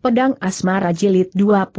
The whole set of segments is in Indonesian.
Pedang Asmara Jilid 23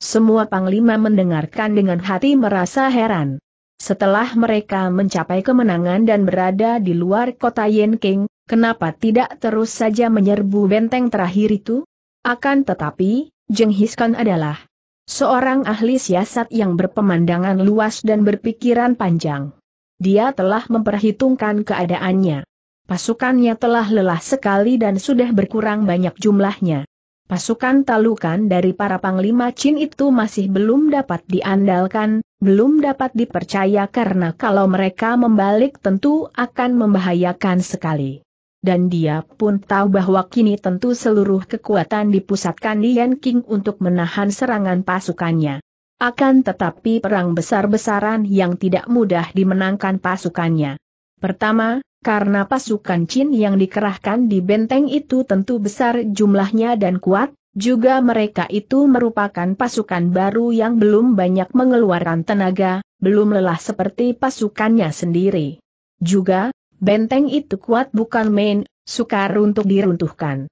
Semua panglima mendengarkan dengan hati merasa heran. Setelah mereka mencapai kemenangan dan berada di luar kota Yenking, kenapa tidak terus saja menyerbu benteng terakhir itu? Akan tetapi, Jenghis Hiskan adalah seorang ahli siasat yang berpemandangan luas dan berpikiran panjang. Dia telah memperhitungkan keadaannya. Pasukannya telah lelah sekali dan sudah berkurang banyak jumlahnya. Pasukan talukan dari para panglima Chin itu masih belum dapat diandalkan, belum dapat dipercaya karena kalau mereka membalik tentu akan membahayakan sekali. Dan dia pun tahu bahwa kini tentu seluruh kekuatan dipusatkan di Yan King untuk menahan serangan pasukannya. Akan tetapi perang besar-besaran yang tidak mudah dimenangkan pasukannya. Pertama, karena pasukan Chin yang dikerahkan di benteng itu tentu besar jumlahnya dan kuat, juga mereka itu merupakan pasukan baru yang belum banyak mengeluarkan tenaga, belum lelah seperti pasukannya sendiri. Juga, benteng itu kuat bukan main, sukar untuk diruntuhkan.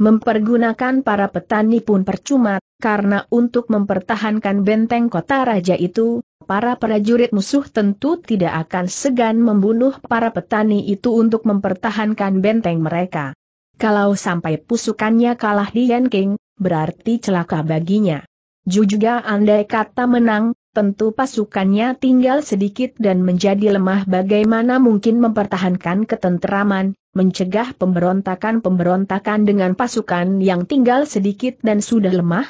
Mempergunakan para petani pun percuma, karena untuk mempertahankan benteng kota raja itu, para prajurit musuh tentu tidak akan segan membunuh para petani itu untuk mempertahankan benteng mereka. Kalau sampai pusukannya kalah di Yanking, berarti celaka baginya. Juga andai kata menang, tentu pasukannya tinggal sedikit dan menjadi lemah bagaimana mungkin mempertahankan ketentraman, mencegah pemberontakan-pemberontakan dengan pasukan yang tinggal sedikit dan sudah lemah?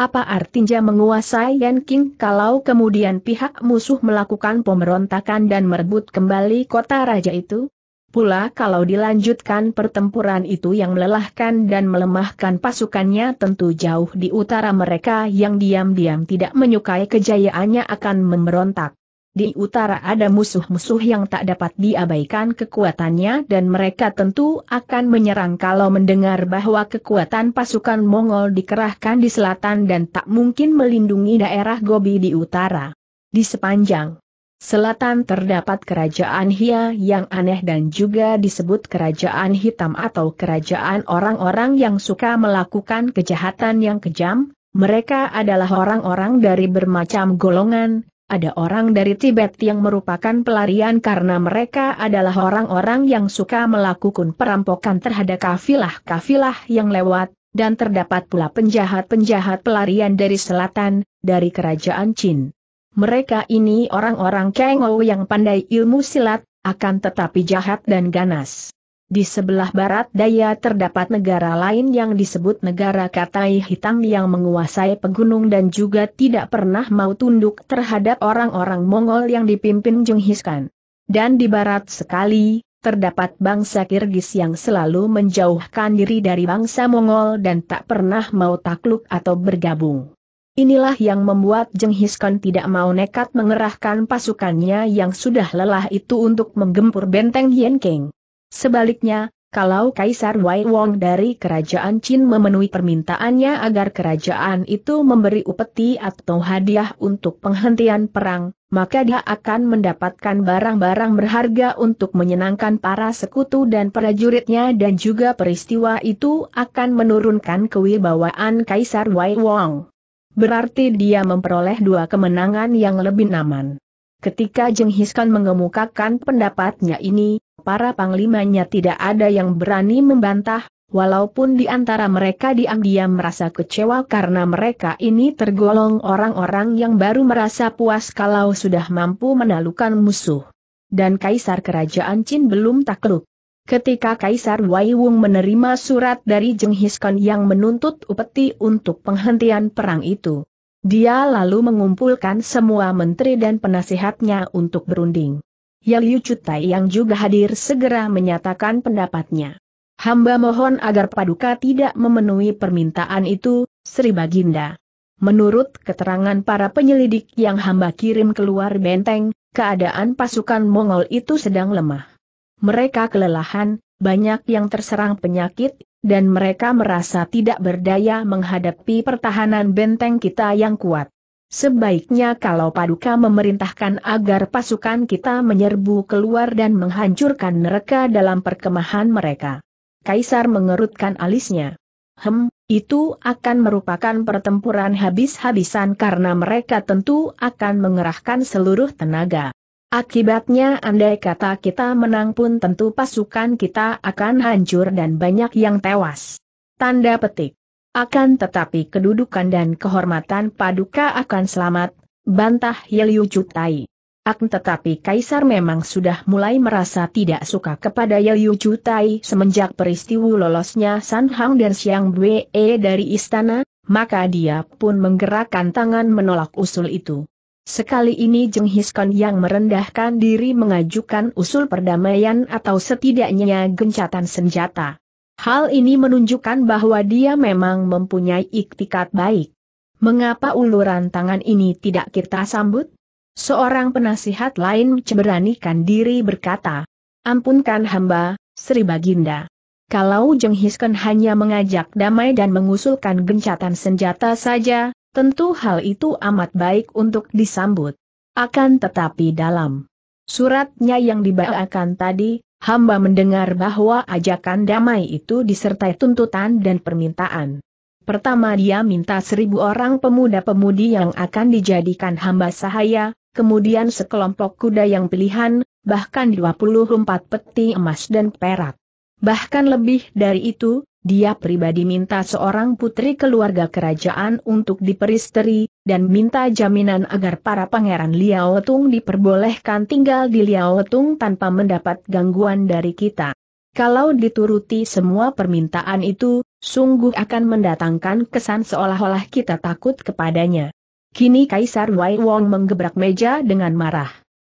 Apa artinya menguasai Yan King kalau kemudian pihak musuh melakukan pemberontakan dan merebut kembali kota raja itu? Pula kalau dilanjutkan pertempuran itu yang melelahkan dan melemahkan pasukannya tentu jauh di utara mereka yang diam-diam tidak menyukai kejayaannya akan memberontak. Di utara ada musuh-musuh yang tak dapat diabaikan kekuatannya dan mereka tentu akan menyerang kalau mendengar bahwa kekuatan pasukan Mongol dikerahkan di selatan dan tak mungkin melindungi daerah Gobi di utara. Di sepanjang Selatan terdapat kerajaan Hia yang aneh dan juga disebut kerajaan hitam atau kerajaan orang-orang yang suka melakukan kejahatan yang kejam, mereka adalah orang-orang dari bermacam golongan, ada orang dari Tibet yang merupakan pelarian karena mereka adalah orang-orang yang suka melakukan perampokan terhadap kafilah-kafilah yang lewat, dan terdapat pula penjahat-penjahat pelarian dari selatan, dari kerajaan Chin. Mereka ini orang-orang Kengo yang pandai ilmu silat, akan tetapi jahat dan ganas. Di sebelah barat daya terdapat negara lain yang disebut negara Katai Hitam yang menguasai pegunung dan juga tidak pernah mau tunduk terhadap orang-orang Mongol yang dipimpin Jenghiskan. Dan di barat sekali, terdapat bangsa Kirgis yang selalu menjauhkan diri dari bangsa Mongol dan tak pernah mau takluk atau bergabung. Inilah yang membuat Jenghis Khan tidak mau nekat mengerahkan pasukannya yang sudah lelah itu untuk menggempur benteng Keng. Sebaliknya, kalau Kaisar Wai Wong dari kerajaan Chin memenuhi permintaannya agar kerajaan itu memberi upeti atau hadiah untuk penghentian perang, maka dia akan mendapatkan barang-barang berharga untuk menyenangkan para sekutu dan prajuritnya dan juga peristiwa itu akan menurunkan kewibawaan Kaisar Wai Wong berarti dia memperoleh dua kemenangan yang lebih aman. Ketika Khan mengemukakan pendapatnya ini, para panglimanya tidak ada yang berani membantah, walaupun di antara mereka diam-diam merasa kecewa karena mereka ini tergolong orang-orang yang baru merasa puas kalau sudah mampu menalukan musuh. Dan kaisar kerajaan Chin belum takluk. Ketika Kaisar Wung menerima surat dari Jenghiskon yang menuntut upeti untuk penghentian perang itu, dia lalu mengumpulkan semua menteri dan penasihatnya untuk berunding. Yaliu Cutai yang juga hadir segera menyatakan pendapatnya. Hamba mohon agar Paduka tidak memenuhi permintaan itu, Sri Baginda. Menurut keterangan para penyelidik yang hamba kirim keluar benteng, keadaan pasukan Mongol itu sedang lemah mereka kelelahan, banyak yang terserang penyakit, dan mereka merasa tidak berdaya menghadapi pertahanan benteng kita yang kuat. Sebaiknya kalau Paduka memerintahkan agar pasukan kita menyerbu keluar dan menghancurkan mereka dalam perkemahan mereka. Kaisar mengerutkan alisnya. Hem, itu akan merupakan pertempuran habis-habisan karena mereka tentu akan mengerahkan seluruh tenaga. Akibatnya andai kata kita menang pun tentu pasukan kita akan hancur dan banyak yang tewas. Tanda petik. Akan tetapi kedudukan dan kehormatan paduka akan selamat, bantah Yeliu Cutai. Akan tetapi Kaisar memang sudah mulai merasa tidak suka kepada Yeliu Cutai semenjak peristiwa lolosnya San Hang dan Siang Bwe dari istana, maka dia pun menggerakkan tangan menolak usul itu. Sekali ini Jenghis Khan yang merendahkan diri mengajukan usul perdamaian atau setidaknya gencatan senjata. Hal ini menunjukkan bahwa dia memang mempunyai iktikat baik. Mengapa uluran tangan ini tidak kita sambut? Seorang penasihat lain ceberanikan diri berkata, Ampunkan hamba, Sri Baginda. Kalau Jenghis Khan hanya mengajak damai dan mengusulkan gencatan senjata saja, Tentu hal itu amat baik untuk disambut. Akan tetapi dalam suratnya yang dibacakan tadi, hamba mendengar bahwa ajakan damai itu disertai tuntutan dan permintaan. Pertama dia minta seribu orang pemuda-pemudi yang akan dijadikan hamba sahaya, kemudian sekelompok kuda yang pilihan, bahkan 24 peti emas dan perak. Bahkan lebih dari itu, dia pribadi minta seorang putri keluarga kerajaan untuk diperistri, dan minta jaminan agar para pangeran Liaotung diperbolehkan tinggal di Liaotung tanpa mendapat gangguan dari kita. Kalau dituruti semua permintaan itu, sungguh akan mendatangkan kesan seolah-olah kita takut kepadanya. Kini Kaisar Wai Wong menggebrak meja dengan marah.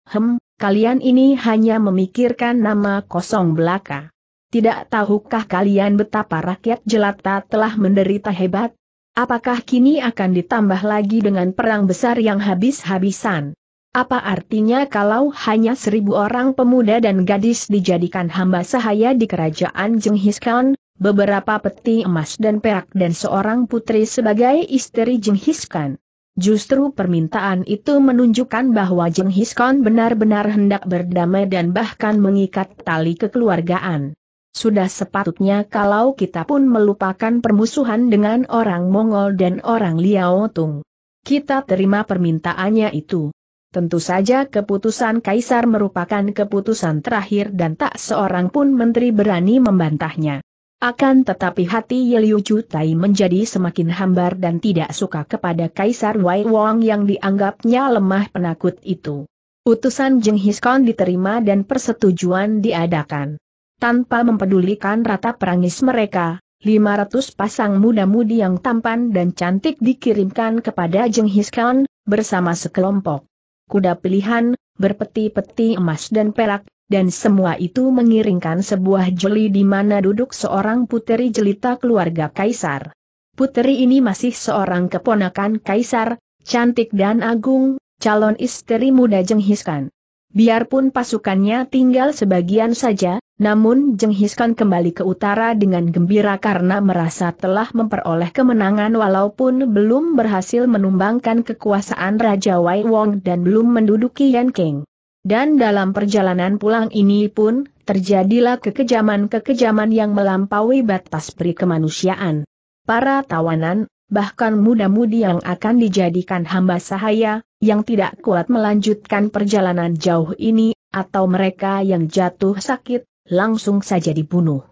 Hem, kalian ini hanya memikirkan nama kosong belaka. Tidak tahukah kalian betapa rakyat jelata telah menderita hebat? Apakah kini akan ditambah lagi dengan perang besar yang habis-habisan? Apa artinya kalau hanya seribu orang pemuda dan gadis dijadikan hamba sahaya di kerajaan Jenghis Khan, beberapa peti emas dan perak dan seorang putri sebagai istri Jenghis Khan? Justru permintaan itu menunjukkan bahwa Jenghis Khan benar-benar hendak berdamai dan bahkan mengikat tali kekeluargaan. Sudah sepatutnya kalau kita pun melupakan permusuhan dengan orang Mongol dan orang Liao Tung. Kita terima permintaannya itu. Tentu saja keputusan Kaisar merupakan keputusan terakhir dan tak seorang pun menteri berani membantahnya. Akan tetapi hati Yeliu Jutai menjadi semakin hambar dan tidak suka kepada Kaisar Wai Wong yang dianggapnya lemah penakut itu. Utusan Jenghis Khan diterima dan persetujuan diadakan. Tanpa mempedulikan rata perangis mereka, 500 pasang muda-mudi yang tampan dan cantik dikirimkan kepada Jenghis Khan, bersama sekelompok kuda pilihan, berpeti-peti emas dan perak, dan semua itu mengiringkan sebuah jeli di mana duduk seorang puteri jelita keluarga kaisar. Puteri ini masih seorang keponakan kaisar, cantik dan agung, calon istri muda Jenghis Khan. Biarpun pasukannya tinggal sebagian saja, namun Jenghiskan kembali ke utara dengan gembira karena merasa telah memperoleh kemenangan walaupun belum berhasil menumbangkan kekuasaan Raja Wai Wong dan belum menduduki Yan King. Dan dalam perjalanan pulang ini pun, terjadilah kekejaman-kekejaman yang melampaui batas pri kemanusiaan. Para tawanan, bahkan muda-mudi yang akan dijadikan hamba sahaya, yang tidak kuat melanjutkan perjalanan jauh ini, atau mereka yang jatuh sakit, langsung saja dibunuh.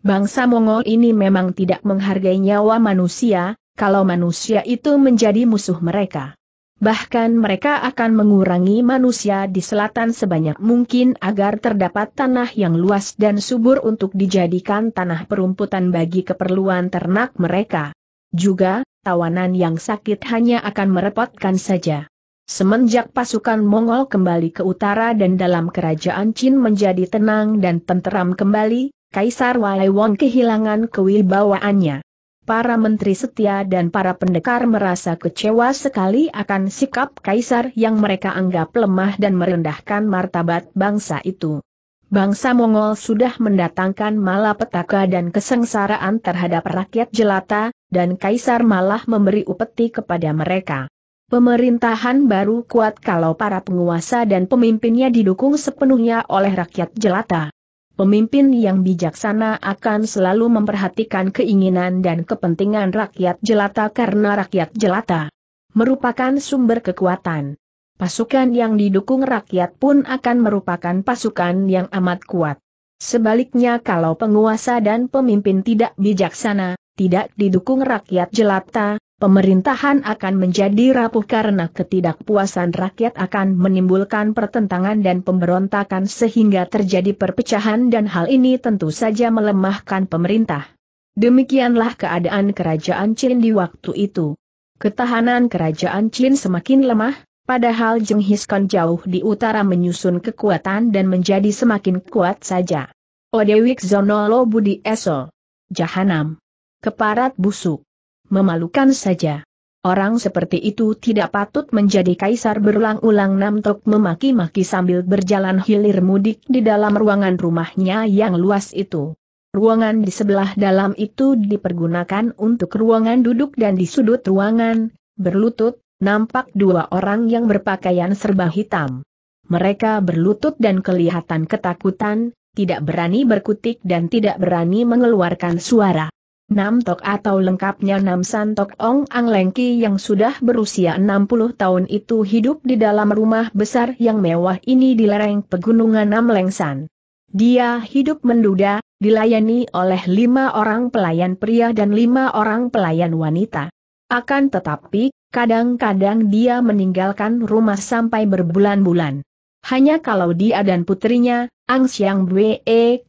Bangsa Mongol ini memang tidak menghargai nyawa manusia, kalau manusia itu menjadi musuh mereka. Bahkan mereka akan mengurangi manusia di selatan sebanyak mungkin agar terdapat tanah yang luas dan subur untuk dijadikan tanah perumputan bagi keperluan ternak mereka. Juga, tawanan yang sakit hanya akan merepotkan saja. Semenjak pasukan Mongol kembali ke utara dan dalam kerajaan Qin menjadi tenang dan tenteram kembali, Kaisar Wai Wong kehilangan kewibawaannya. Para menteri setia dan para pendekar merasa kecewa sekali akan sikap Kaisar yang mereka anggap lemah dan merendahkan martabat bangsa itu bangsa Mongol sudah mendatangkan malapetaka dan kesengsaraan terhadap rakyat jelata, dan kaisar malah memberi upeti kepada mereka. Pemerintahan baru kuat kalau para penguasa dan pemimpinnya didukung sepenuhnya oleh rakyat jelata. Pemimpin yang bijaksana akan selalu memperhatikan keinginan dan kepentingan rakyat jelata karena rakyat jelata merupakan sumber kekuatan pasukan yang didukung rakyat pun akan merupakan pasukan yang amat kuat. Sebaliknya kalau penguasa dan pemimpin tidak bijaksana, tidak didukung rakyat jelata, pemerintahan akan menjadi rapuh karena ketidakpuasan rakyat akan menimbulkan pertentangan dan pemberontakan sehingga terjadi perpecahan dan hal ini tentu saja melemahkan pemerintah. Demikianlah keadaan kerajaan Chin di waktu itu. Ketahanan kerajaan Chin semakin lemah, Padahal Jeng Hiskon jauh di utara menyusun kekuatan dan menjadi semakin kuat saja. Odewik Zonolo Budi Eso. Jahanam. Keparat busuk. Memalukan saja. Orang seperti itu tidak patut menjadi kaisar berulang-ulang Namtok memaki-maki sambil berjalan hilir mudik di dalam ruangan rumahnya yang luas itu. Ruangan di sebelah dalam itu dipergunakan untuk ruangan duduk dan di sudut ruangan, berlutut, nampak dua orang yang berpakaian serba hitam. Mereka berlutut dan kelihatan ketakutan, tidak berani berkutik dan tidak berani mengeluarkan suara. Nam Tok atau lengkapnya Nam San Tok Ong Ang Lengki yang sudah berusia 60 tahun itu hidup di dalam rumah besar yang mewah ini di lereng pegunungan Nam Lengsan. Dia hidup menduda, dilayani oleh lima orang pelayan pria dan lima orang pelayan wanita. Akan tetapi, Kadang-kadang dia meninggalkan rumah sampai berbulan-bulan. Hanya kalau dia dan putrinya, Ang Siang Bwe,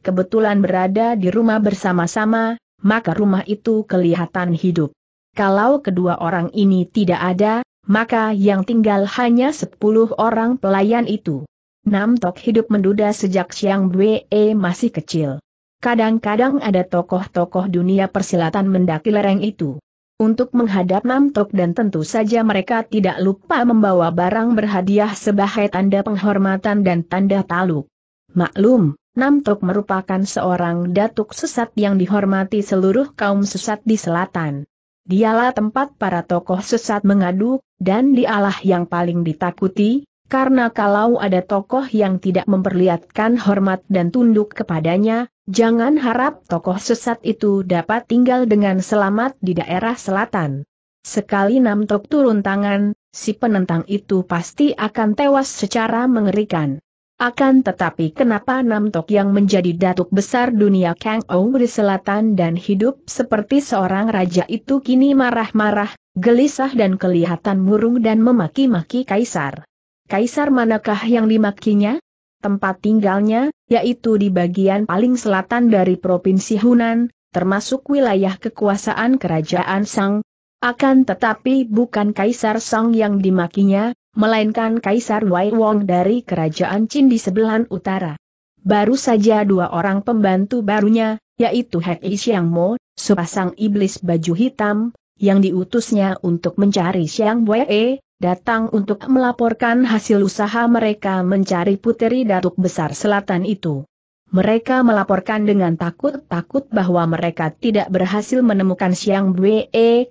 kebetulan berada di rumah bersama-sama, maka rumah itu kelihatan hidup. Kalau kedua orang ini tidak ada, maka yang tinggal hanya sepuluh orang pelayan itu. Nam Tok hidup menduda sejak Siang Bwe masih kecil. Kadang-kadang ada tokoh-tokoh dunia persilatan mendaki lereng itu untuk menghadap Tok dan tentu saja mereka tidak lupa membawa barang berhadiah sebagai tanda penghormatan dan tanda taluk. Maklum, Tok merupakan seorang datuk sesat yang dihormati seluruh kaum sesat di selatan. Dialah tempat para tokoh sesat mengadu, dan dialah yang paling ditakuti, karena kalau ada tokoh yang tidak memperlihatkan hormat dan tunduk kepadanya, jangan harap tokoh sesat itu dapat tinggal dengan selamat di daerah selatan. Sekali Namtok turun tangan, si penentang itu pasti akan tewas secara mengerikan. Akan tetapi kenapa Namtok yang menjadi datuk besar dunia Kang Ong di selatan dan hidup seperti seorang raja itu kini marah-marah, gelisah dan kelihatan murung dan memaki-maki kaisar. Kaisar manakah yang dimakinya? Tempat tinggalnya, yaitu di bagian paling selatan dari Provinsi Hunan, termasuk wilayah kekuasaan Kerajaan Sang. Akan tetapi bukan Kaisar Sang yang dimakinya, melainkan Kaisar Wai Wong dari Kerajaan Qin di sebelah utara. Baru saja dua orang pembantu barunya, yaitu Hek Xiang Mo, sepasang iblis baju hitam, yang diutusnya untuk mencari Xiang Wei, datang untuk melaporkan hasil usaha mereka mencari puteri Datuk Besar Selatan itu. Mereka melaporkan dengan takut-takut bahwa mereka tidak berhasil menemukan Siang Bwe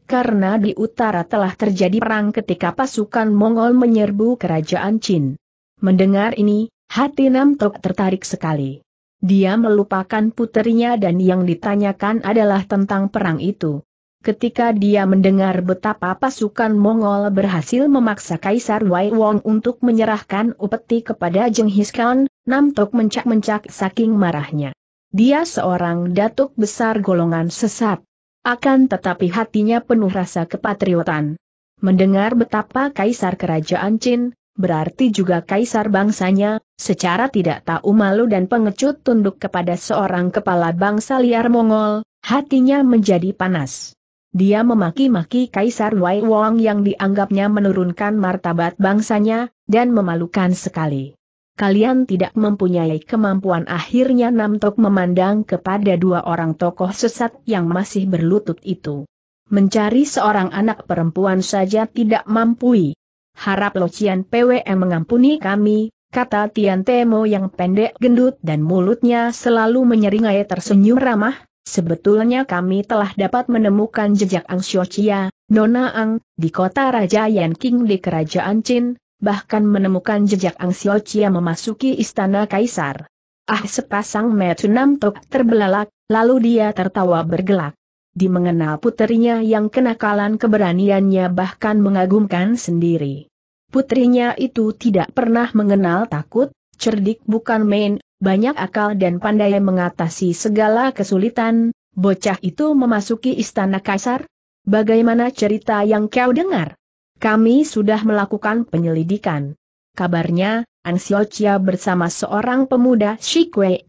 karena di utara telah terjadi perang ketika pasukan Mongol menyerbu kerajaan Qin. Mendengar ini, hati Nam Tok tertarik sekali. Dia melupakan puterinya dan yang ditanyakan adalah tentang perang itu ketika dia mendengar betapa pasukan Mongol berhasil memaksa Kaisar Wai Wong untuk menyerahkan upeti kepada Jenghis Khan, Nam Tok mencak-mencak saking marahnya. Dia seorang datuk besar golongan sesat. Akan tetapi hatinya penuh rasa kepatriotan. Mendengar betapa Kaisar Kerajaan Chin, berarti juga Kaisar bangsanya, secara tidak tahu malu dan pengecut tunduk kepada seorang kepala bangsa liar Mongol, hatinya menjadi panas. Dia memaki-maki Kaisar Wei Wong yang dianggapnya menurunkan martabat bangsanya, dan memalukan sekali. Kalian tidak mempunyai kemampuan akhirnya Nam memandang kepada dua orang tokoh sesat yang masih berlutut itu. Mencari seorang anak perempuan saja tidak mampu. Harap Locian PWE mengampuni kami, kata Tian Temo yang pendek gendut dan mulutnya selalu menyeringai tersenyum ramah, Sebetulnya kami telah dapat menemukan jejak Ang Xiochia, Nona Ang, di kota Raja Yanqing di Kerajaan Qin, bahkan menemukan jejak Ang Xiochia memasuki istana kaisar. Ah sepasang enam Tok terbelalak, lalu dia tertawa bergelak. Di mengenal putrinya yang kenakalan keberaniannya bahkan mengagumkan sendiri. Putrinya itu tidak pernah mengenal takut, cerdik bukan main, banyak akal dan pandai mengatasi segala kesulitan, bocah itu memasuki istana kaisar? Bagaimana cerita yang kau dengar? Kami sudah melakukan penyelidikan. Kabarnya, Ansiocia bersama seorang pemuda Shikwe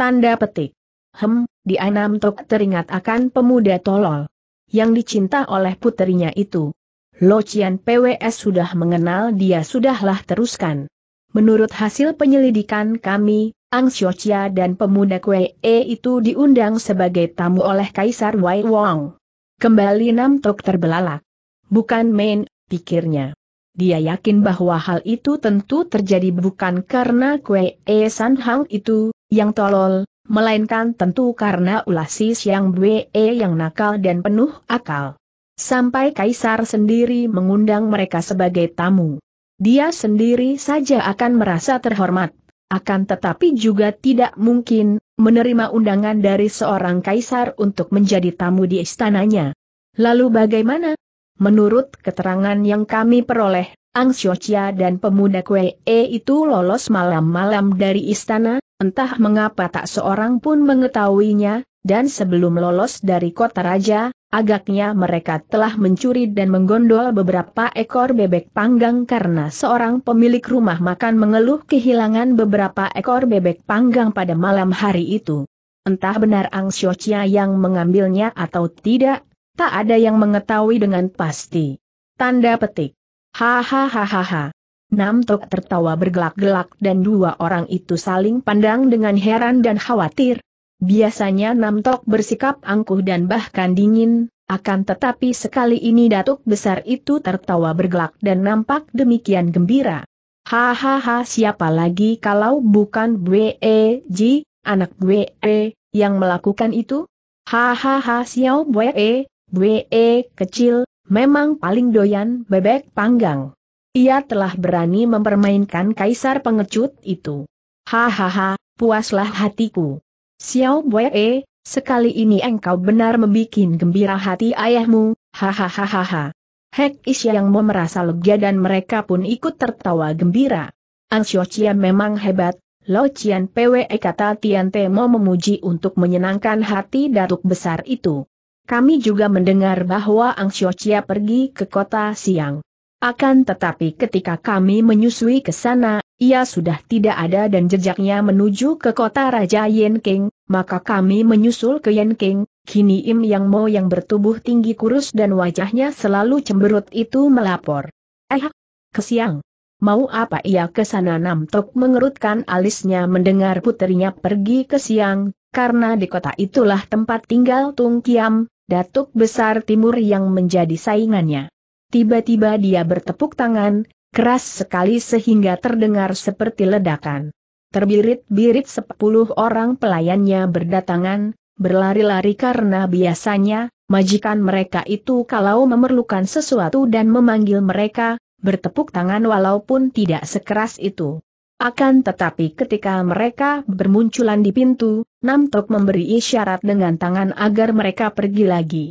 Tanda petik. Hem, di Anam Tok teringat akan pemuda tolol. Yang dicinta oleh puterinya itu. Lo Cian PWS sudah mengenal dia sudahlah teruskan. Menurut hasil penyelidikan kami, Ang Xiochia dan pemuda Kwe e itu diundang sebagai tamu oleh Kaisar Wei Wong. Kembali Nam Tok terbelalak. Bukan main, pikirnya. Dia yakin bahwa hal itu tentu terjadi bukan karena Kwe e San Hang itu, yang tolol, melainkan tentu karena ulah Yang Siang e yang nakal dan penuh akal. Sampai Kaisar sendiri mengundang mereka sebagai tamu dia sendiri saja akan merasa terhormat. Akan tetapi juga tidak mungkin menerima undangan dari seorang kaisar untuk menjadi tamu di istananya. Lalu bagaimana? Menurut keterangan yang kami peroleh, Ang Xiochia dan pemuda Kwe e itu lolos malam-malam dari istana, entah mengapa tak seorang pun mengetahuinya, dan sebelum lolos dari kota raja, Agaknya mereka telah mencuri dan menggondol beberapa ekor bebek panggang karena seorang pemilik rumah makan mengeluh kehilangan beberapa ekor bebek panggang pada malam hari itu. Entah benar Ang Xiochia yang mengambilnya atau tidak, tak ada yang mengetahui dengan pasti. Tanda petik. Hahaha. Nam Tok tertawa bergelak-gelak dan dua orang itu saling pandang dengan heran dan khawatir, Biasanya Namtok bersikap angkuh dan bahkan dingin, akan tetapi sekali ini Datuk Besar itu tertawa bergelak dan nampak demikian gembira. Hahaha siapa lagi kalau bukan Ji, anak B.E., yang melakukan itu? Hahaha Xiao B.E., B.E. kecil, memang paling doyan bebek panggang. Ia telah berani mempermainkan kaisar pengecut itu. Hahaha, puaslah hatiku. Xiao Bue, eh, sekali ini engkau benar membuat gembira hati ayahmu, hahaha. Hek Is yang mau merasa lega dan mereka pun ikut tertawa gembira. Ang Xiaoqian memang hebat, Lo Qian Pwe kata Tian Te mau memuji untuk menyenangkan hati datuk besar itu. Kami juga mendengar bahwa Ang Xiaoqia pergi ke kota siang. Akan tetapi ketika kami menyusui ke sana, ia sudah tidak ada dan jejaknya menuju ke kota Raja Yenking, maka kami menyusul ke Yenking, kini Im Yang Mo yang bertubuh tinggi kurus dan wajahnya selalu cemberut itu melapor. Eh, kesiang. Mau apa ia ke sana Namtok mengerutkan alisnya mendengar putrinya pergi ke siang, karena di kota itulah tempat tinggal Tung Kiam, datuk besar timur yang menjadi saingannya. Tiba-tiba dia bertepuk tangan, keras sekali sehingga terdengar seperti ledakan. Terbirit-birit sepuluh orang pelayannya berdatangan, berlari-lari karena biasanya, majikan mereka itu kalau memerlukan sesuatu dan memanggil mereka, bertepuk tangan walaupun tidak sekeras itu. Akan tetapi ketika mereka bermunculan di pintu, Namtok memberi isyarat dengan tangan agar mereka pergi lagi.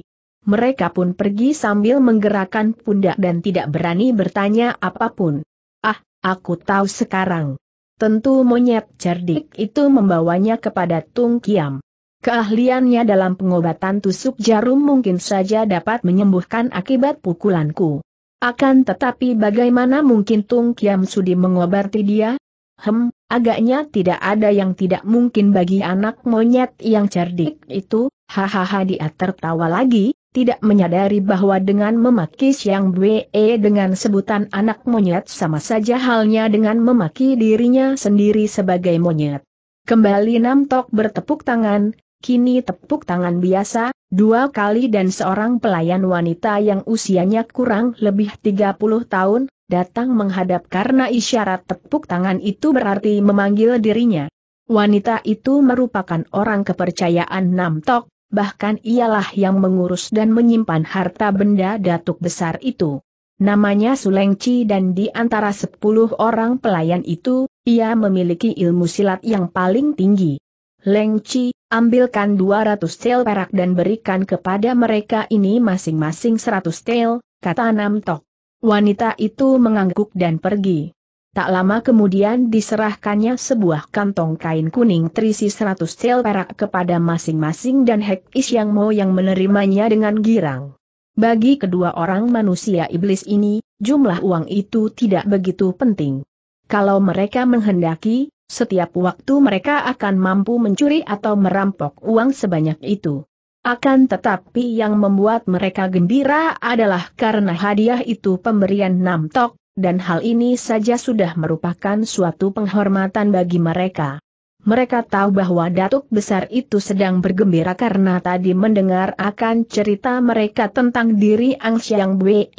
Mereka pun pergi sambil menggerakkan pundak dan tidak berani bertanya apapun. Ah, aku tahu sekarang. Tentu monyet cerdik itu membawanya kepada Tung Kiam. Keahliannya dalam pengobatan tusuk jarum mungkin saja dapat menyembuhkan akibat pukulanku. Akan tetapi bagaimana mungkin Tung Kiam Sudi mengobati dia? Hem, agaknya tidak ada yang tidak mungkin bagi anak monyet yang cerdik itu, hahaha dia tertawa lagi, tidak menyadari bahwa dengan memaki Siang Bwe dengan sebutan anak monyet sama saja halnya dengan memaki dirinya sendiri sebagai monyet. Kembali Nam Tok bertepuk tangan, kini tepuk tangan biasa, dua kali dan seorang pelayan wanita yang usianya kurang lebih 30 tahun, datang menghadap karena isyarat tepuk tangan itu berarti memanggil dirinya. Wanita itu merupakan orang kepercayaan Nam Tok, bahkan ialah yang mengurus dan menyimpan harta benda datuk besar itu. Namanya Sulengci dan di antara sepuluh orang pelayan itu, ia memiliki ilmu silat yang paling tinggi. Lengci, ambilkan 200 tel perak dan berikan kepada mereka ini masing-masing 100 tel, kata Nam Tok. Wanita itu mengangguk dan pergi. Tak lama kemudian diserahkannya sebuah kantong kain kuning terisi 100 sel perak kepada masing-masing dan Hek Isyang Yang Mo yang menerimanya dengan girang. Bagi kedua orang manusia iblis ini, jumlah uang itu tidak begitu penting. Kalau mereka menghendaki, setiap waktu mereka akan mampu mencuri atau merampok uang sebanyak itu. Akan tetapi yang membuat mereka gembira adalah karena hadiah itu pemberian Namtok, dan hal ini saja sudah merupakan suatu penghormatan bagi mereka. Mereka tahu bahwa Datuk Besar itu sedang bergembira karena tadi mendengar akan cerita mereka tentang diri Ang Siang Bwe.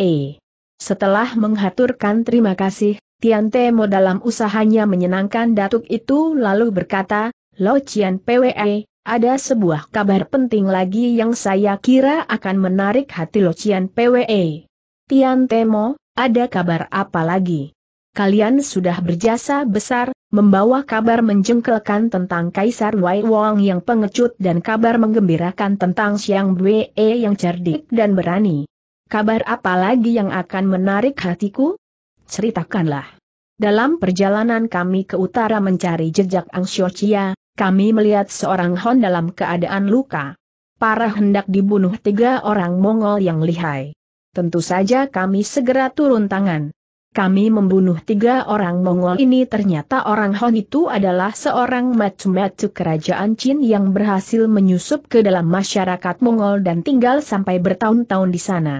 Setelah menghaturkan terima kasih, Tian Te Mo dalam usahanya menyenangkan Datuk itu lalu berkata, Lo Cian PWE, ada sebuah kabar penting lagi yang saya kira akan menarik hati Lo Cian PWE. Tian Te Mo. Ada kabar apa lagi? Kalian sudah berjasa besar, membawa kabar menjengkelkan tentang Kaisar Wei Wang yang pengecut dan kabar menggembirakan tentang Xiang Bwe yang cerdik dan berani. Kabar apa lagi yang akan menarik hatiku? Ceritakanlah. Dalam perjalanan kami ke utara mencari jejak Ang Xiochia, kami melihat seorang Hon dalam keadaan luka. Parah hendak dibunuh tiga orang Mongol yang lihai tentu saja kami segera turun tangan. Kami membunuh tiga orang Mongol ini ternyata orang Hon itu adalah seorang macu-macu kerajaan Chin yang berhasil menyusup ke dalam masyarakat Mongol dan tinggal sampai bertahun-tahun di sana.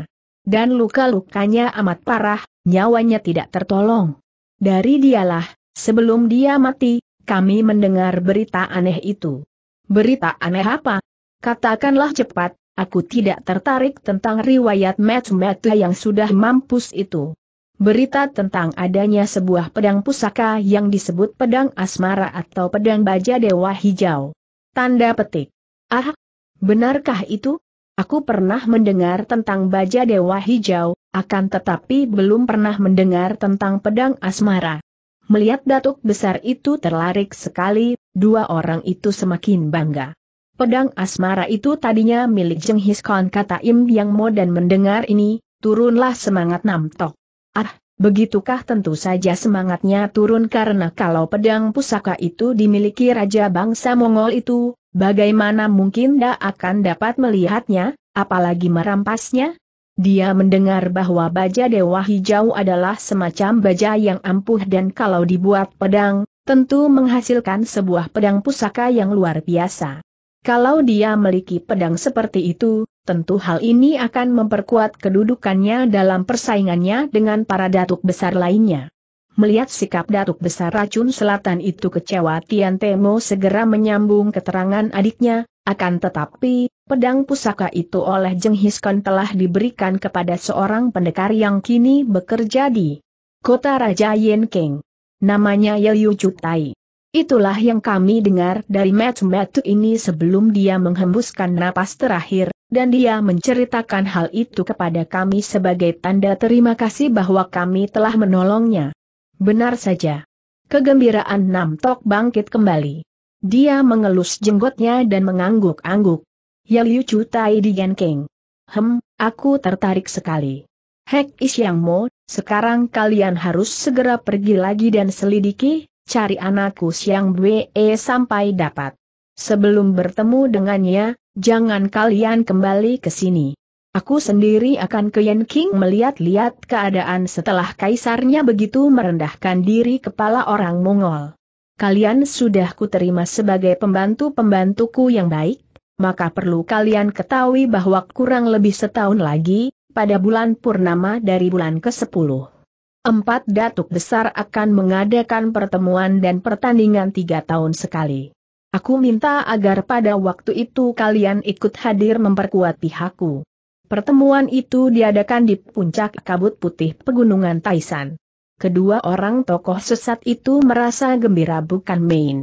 Dan luka-lukanya amat parah, nyawanya tidak tertolong. Dari dialah, sebelum dia mati, kami mendengar berita aneh itu. Berita aneh apa? Katakanlah cepat, aku tidak tertarik tentang riwayat Matmata yang sudah mampus itu. Berita tentang adanya sebuah pedang pusaka yang disebut pedang asmara atau pedang baja dewa hijau. Tanda petik. Ah, benarkah itu? Aku pernah mendengar tentang baja dewa hijau, akan tetapi belum pernah mendengar tentang pedang asmara. Melihat datuk besar itu terlarik sekali, dua orang itu semakin bangga. Pedang asmara itu tadinya milik Jeng Khan kata Im Yang Mo dan mendengar ini, turunlah semangat Namtok. Ah, begitukah tentu saja semangatnya turun karena kalau pedang pusaka itu dimiliki Raja Bangsa Mongol itu, bagaimana mungkin dia akan dapat melihatnya, apalagi merampasnya? Dia mendengar bahwa baja dewa hijau adalah semacam baja yang ampuh dan kalau dibuat pedang, tentu menghasilkan sebuah pedang pusaka yang luar biasa. Kalau dia memiliki pedang seperti itu, tentu hal ini akan memperkuat kedudukannya dalam persaingannya dengan para datuk besar lainnya. Melihat sikap Datuk Besar Racun Selatan itu kecewa Tian Temo segera menyambung keterangan adiknya, akan tetapi, pedang pusaka itu oleh Jeng Hiskon telah diberikan kepada seorang pendekar yang kini bekerja di kota Raja Yen King. Namanya Yeliu Chutai. Itulah yang kami dengar dari Matt Batu ini sebelum dia menghembuskan napas terakhir, dan dia menceritakan hal itu kepada kami sebagai tanda terima kasih bahwa kami telah menolongnya. Benar saja. Kegembiraan Nam Tok bangkit kembali. Dia mengelus jenggotnya dan mengangguk-angguk. Ya Liu Chu Tai Dian King. Hem, aku tertarik sekali. Hek Is Yang Mo, sekarang kalian harus segera pergi lagi dan selidiki, cari anakku Siang Bwe e sampai dapat. Sebelum bertemu dengannya, jangan kalian kembali ke sini. Aku sendiri akan ke Yan King melihat-lihat keadaan setelah kaisarnya begitu merendahkan diri kepala orang Mongol. Kalian sudah kuterima sebagai pembantu-pembantuku yang baik, maka perlu kalian ketahui bahwa kurang lebih setahun lagi, pada bulan Purnama dari bulan ke-10 empat datuk besar akan mengadakan pertemuan dan pertandingan tiga tahun sekali. Aku minta agar pada waktu itu kalian ikut hadir memperkuat pihakku. Pertemuan itu diadakan di puncak kabut putih pegunungan Taisan. Kedua orang tokoh sesat itu merasa gembira bukan main.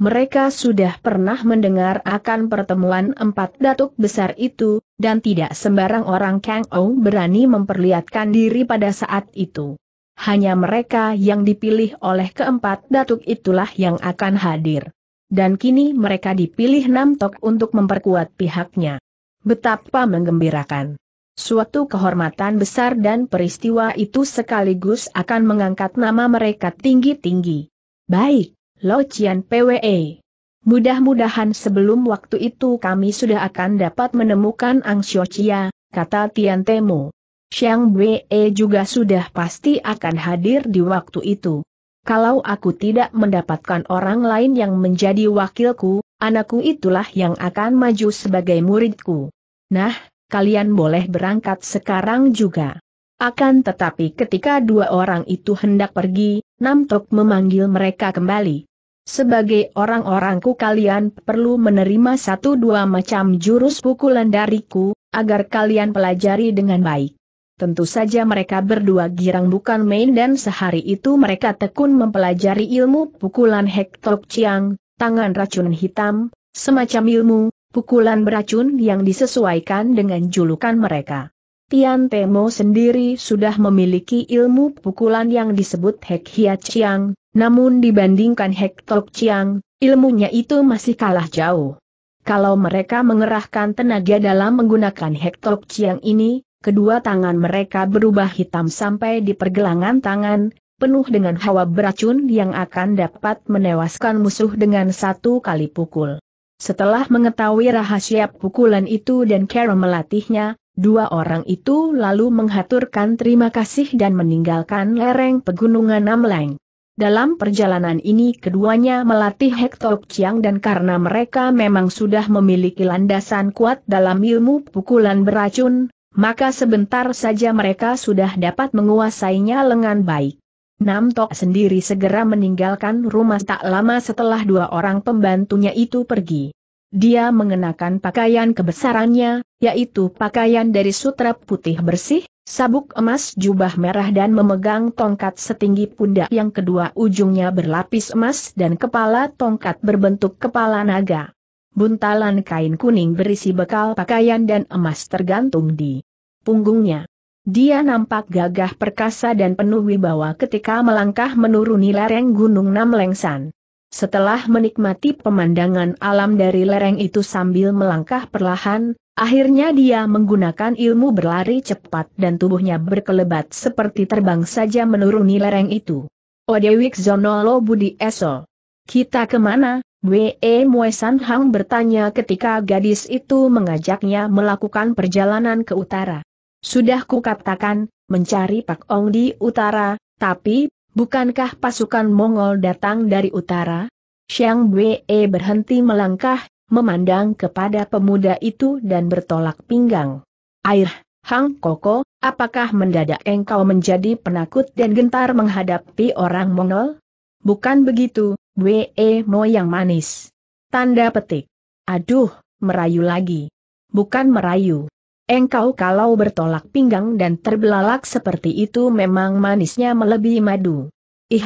Mereka sudah pernah mendengar akan pertemuan empat datuk besar itu, dan tidak sembarang orang Kang Ou berani memperlihatkan diri pada saat itu hanya mereka yang dipilih oleh keempat datuk itulah yang akan hadir. Dan kini mereka dipilih Namtok untuk memperkuat pihaknya. Betapa menggembirakan. Suatu kehormatan besar dan peristiwa itu sekaligus akan mengangkat nama mereka tinggi-tinggi. Baik, Lo Chian PWE. Mudah-mudahan sebelum waktu itu kami sudah akan dapat menemukan Ang Xiao Chia, kata Tian Temu. Xiang Wei juga sudah pasti akan hadir di waktu itu. Kalau aku tidak mendapatkan orang lain yang menjadi wakilku, anakku itulah yang akan maju sebagai muridku. Nah, kalian boleh berangkat sekarang juga. Akan tetapi ketika dua orang itu hendak pergi, Namtok memanggil mereka kembali. Sebagai orang-orangku kalian perlu menerima satu dua macam jurus pukulan dariku, agar kalian pelajari dengan baik. Tentu saja mereka berdua girang bukan main dan sehari itu mereka tekun mempelajari ilmu pukulan Hektok Chiang, tangan racun hitam, semacam ilmu, pukulan beracun yang disesuaikan dengan julukan mereka. Tian Temo sendiri sudah memiliki ilmu pukulan yang disebut Hek Hia Chiang, namun dibandingkan Hek Chiang, ilmunya itu masih kalah jauh. Kalau mereka mengerahkan tenaga dalam menggunakan Hek Chiang ini, kedua tangan mereka berubah hitam sampai di pergelangan tangan, penuh dengan hawa beracun yang akan dapat menewaskan musuh dengan satu kali pukul. Setelah mengetahui rahasia pukulan itu dan Kara melatihnya, dua orang itu lalu menghaturkan terima kasih dan meninggalkan lereng pegunungan Namleng. Dalam perjalanan ini keduanya melatih Hektor Chiang dan karena mereka memang sudah memiliki landasan kuat dalam ilmu pukulan beracun, maka sebentar saja mereka sudah dapat menguasainya lengan baik. Nam Tok sendiri segera meninggalkan rumah tak lama setelah dua orang pembantunya itu pergi. Dia mengenakan pakaian kebesarannya, yaitu pakaian dari sutra putih bersih, sabuk emas jubah merah dan memegang tongkat setinggi pundak yang kedua ujungnya berlapis emas dan kepala tongkat berbentuk kepala naga. Buntalan kain kuning berisi bekal pakaian dan emas tergantung di punggungnya. Dia nampak gagah perkasa dan penuh wibawa ketika melangkah menuruni lereng Gunung Namlengsan. Setelah menikmati pemandangan alam dari lereng itu sambil melangkah perlahan, akhirnya dia menggunakan ilmu berlari cepat dan tubuhnya berkelebat seperti terbang saja menuruni lereng itu. Odewik Zonolo Budi Esol. Kita kemana? W.E. Muesan Hang bertanya ketika gadis itu mengajaknya melakukan perjalanan ke utara. Sudah kukatakan, mencari Pak Ong di utara, tapi, bukankah pasukan Mongol datang dari utara? Xiang Wei berhenti melangkah, memandang kepada pemuda itu dan bertolak pinggang. Air, Hang Koko, apakah mendadak engkau menjadi penakut dan gentar menghadapi orang Mongol? Bukan begitu, Wei Mo yang manis. Tanda petik. Aduh, merayu lagi. Bukan merayu. Engkau kalau bertolak pinggang dan terbelalak seperti itu memang manisnya melebihi madu. Ih,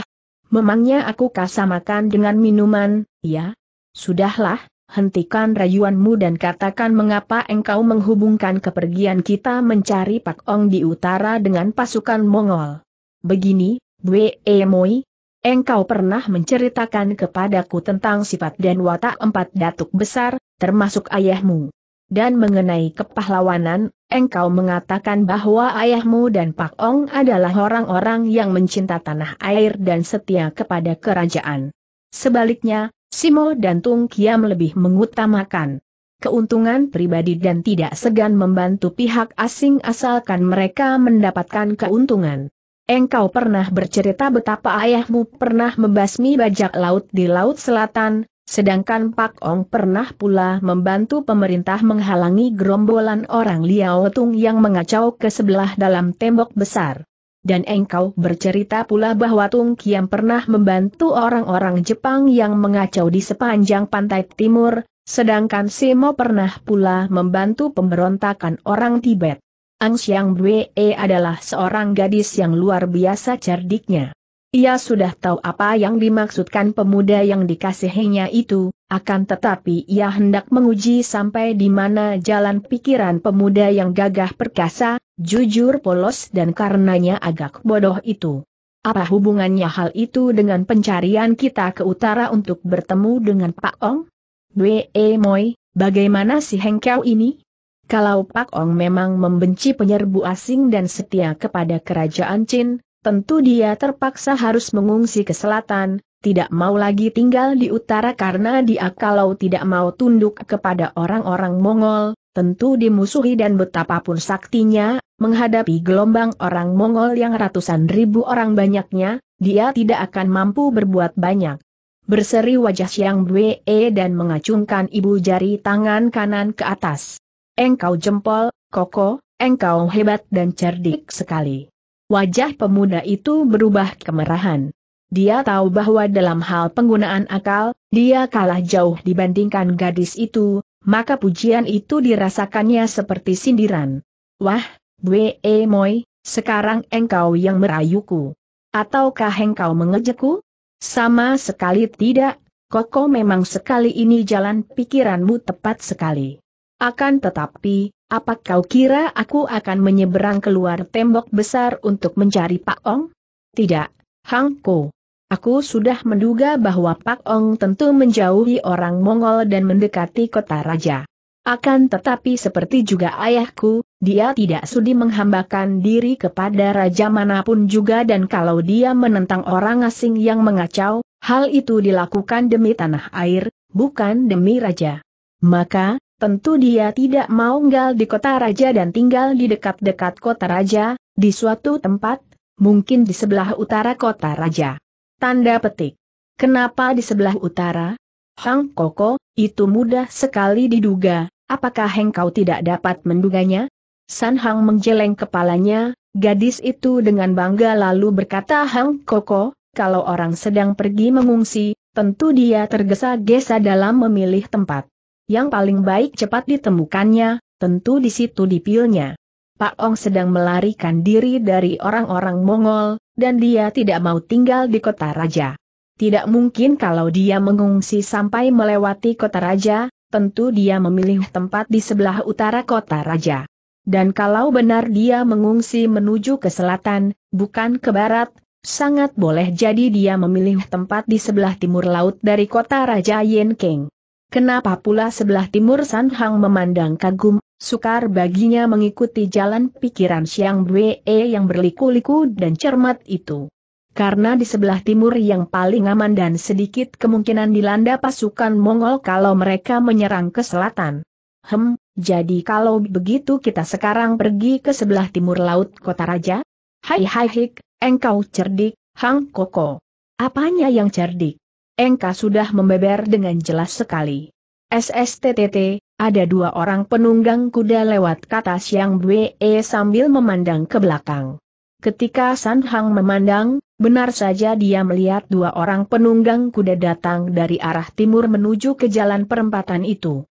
memangnya aku kasamakan dengan minuman, ya? Sudahlah, hentikan rayuanmu dan katakan mengapa engkau menghubungkan kepergian kita mencari Pak Ong di utara dengan pasukan Mongol. Begini, Bwe e Moi, engkau pernah menceritakan kepadaku tentang sifat dan watak empat datuk besar, termasuk ayahmu dan mengenai kepahlawanan, engkau mengatakan bahwa ayahmu dan Pak Ong adalah orang-orang yang mencinta tanah air dan setia kepada kerajaan. Sebaliknya, Simo dan Tung Kiam lebih mengutamakan keuntungan pribadi dan tidak segan membantu pihak asing asalkan mereka mendapatkan keuntungan. Engkau pernah bercerita betapa ayahmu pernah membasmi bajak laut di Laut Selatan, Sedangkan Pak Ong pernah pula membantu pemerintah menghalangi gerombolan orang Liao Tung yang mengacau ke sebelah dalam tembok besar. Dan engkau bercerita pula bahwa Tung Kiam pernah membantu orang-orang Jepang yang mengacau di sepanjang pantai timur, sedangkan Simo pernah pula membantu pemberontakan orang Tibet. Ang Siang Bwe adalah seorang gadis yang luar biasa cerdiknya. Ia sudah tahu apa yang dimaksudkan pemuda yang dikasihinya itu, akan tetapi ia hendak menguji sampai di mana jalan pikiran pemuda yang gagah perkasa, jujur polos dan karenanya agak bodoh itu. Apa hubungannya hal itu dengan pencarian kita ke utara untuk bertemu dengan Pak Ong? Dwe Moy, bagaimana si Hengkau ini? Kalau Pak Ong memang membenci penyerbu asing dan setia kepada kerajaan Chin, Tentu dia terpaksa harus mengungsi ke selatan, tidak mau lagi tinggal di utara karena dia kalau tidak mau tunduk kepada orang-orang Mongol, tentu dimusuhi dan betapapun saktinya, menghadapi gelombang orang Mongol yang ratusan ribu orang banyaknya, dia tidak akan mampu berbuat banyak. Berseri wajah siang Bwe dan mengacungkan ibu jari tangan kanan ke atas. Engkau jempol, koko, engkau hebat dan cerdik sekali. Wajah pemuda itu berubah kemerahan. Dia tahu bahwa dalam hal penggunaan akal, dia kalah jauh dibandingkan gadis itu, maka pujian itu dirasakannya seperti sindiran. Wah, Bwe Moy, sekarang engkau yang merayuku. Ataukah engkau mengejekku? Sama sekali tidak, Koko memang sekali ini jalan pikiranmu tepat sekali. Akan tetapi, apa kau kira aku akan menyeberang keluar tembok besar untuk mencari Pak Ong? Tidak, Hang Ko. Aku sudah menduga bahwa Pak Ong tentu menjauhi orang Mongol dan mendekati kota raja. Akan tetapi seperti juga ayahku, dia tidak sudi menghambakan diri kepada raja manapun juga dan kalau dia menentang orang asing yang mengacau, hal itu dilakukan demi tanah air, bukan demi raja. Maka, Tentu dia tidak mau tinggal di kota raja dan tinggal di dekat-dekat kota raja, di suatu tempat, mungkin di sebelah utara kota raja. Tanda petik. Kenapa di sebelah utara? Hang Koko, itu mudah sekali diduga, apakah engkau tidak dapat menduganya? San Hang menjeleng kepalanya, gadis itu dengan bangga lalu berkata Hang Koko, kalau orang sedang pergi mengungsi, tentu dia tergesa-gesa dalam memilih tempat yang paling baik cepat ditemukannya, tentu di situ dipilnya. Pak Ong sedang melarikan diri dari orang-orang Mongol, dan dia tidak mau tinggal di kota raja. Tidak mungkin kalau dia mengungsi sampai melewati kota raja, tentu dia memilih tempat di sebelah utara kota raja. Dan kalau benar dia mengungsi menuju ke selatan, bukan ke barat, sangat boleh jadi dia memilih tempat di sebelah timur laut dari kota Raja Yen King. Kenapa pula sebelah timur San Hang memandang kagum, sukar baginya mengikuti jalan pikiran Siang Bwe yang berliku-liku dan cermat itu. Karena di sebelah timur yang paling aman dan sedikit kemungkinan dilanda pasukan Mongol kalau mereka menyerang ke selatan. Hem, jadi kalau begitu kita sekarang pergi ke sebelah timur laut kota raja? Hai hai hik, engkau cerdik, Hang Koko. Apanya yang cerdik? Engka sudah membeber dengan jelas sekali. SSTTT, ada dua orang penunggang kuda lewat kata Siang Bwe e sambil memandang ke belakang. Ketika San Hang memandang, benar saja dia melihat dua orang penunggang kuda datang dari arah timur menuju ke jalan perempatan itu.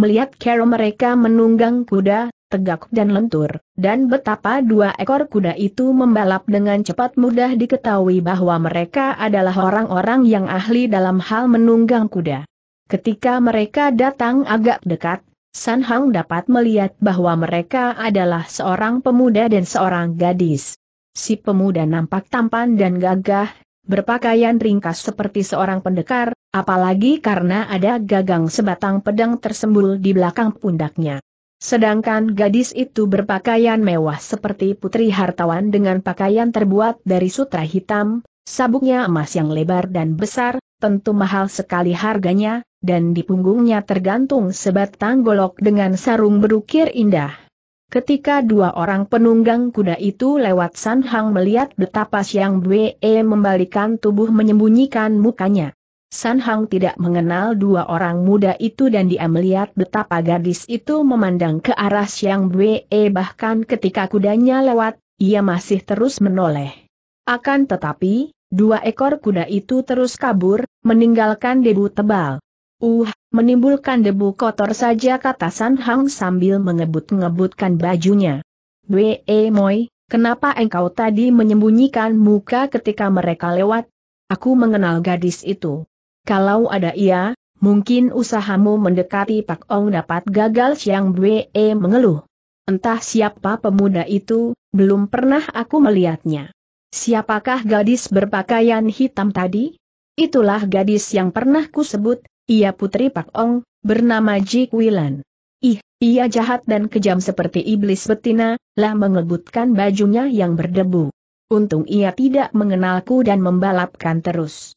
Melihat cara mereka menunggang kuda, tegak dan lentur, dan betapa dua ekor kuda itu membalap dengan cepat mudah diketahui bahwa mereka adalah orang-orang yang ahli dalam hal menunggang kuda. Ketika mereka datang agak dekat, San Hang dapat melihat bahwa mereka adalah seorang pemuda dan seorang gadis. Si pemuda nampak tampan dan gagah, berpakaian ringkas seperti seorang pendekar, apalagi karena ada gagang sebatang pedang tersembul di belakang pundaknya. Sedangkan gadis itu berpakaian mewah seperti putri hartawan dengan pakaian terbuat dari sutra hitam, sabuknya emas yang lebar dan besar, tentu mahal sekali harganya, dan di punggungnya tergantung sebatang golok dengan sarung berukir indah. Ketika dua orang penunggang kuda itu lewat Sanhang melihat betapa Siang Bwe membalikan tubuh menyembunyikan mukanya. San Hang tidak mengenal dua orang muda itu dan dia melihat betapa gadis itu memandang ke arah Siang Bwe eh, bahkan ketika kudanya lewat, ia masih terus menoleh. Akan tetapi, dua ekor kuda itu terus kabur, meninggalkan debu tebal. Uh, menimbulkan debu kotor saja kata San Hang sambil mengebut-ngebutkan bajunya. Bwe eh, Moi, Kenapa engkau tadi menyembunyikan muka ketika mereka lewat? Aku mengenal gadis itu. Kalau ada ia, mungkin usahamu mendekati Pak Ong dapat gagal Siang Bwe e mengeluh. Entah siapa pemuda itu, belum pernah aku melihatnya. Siapakah gadis berpakaian hitam tadi? Itulah gadis yang pernah sebut, ia putri Pak Ong, bernama Ji Wilan. Ih, ia jahat dan kejam seperti iblis betina, lah mengebutkan bajunya yang berdebu. Untung ia tidak mengenalku dan membalapkan terus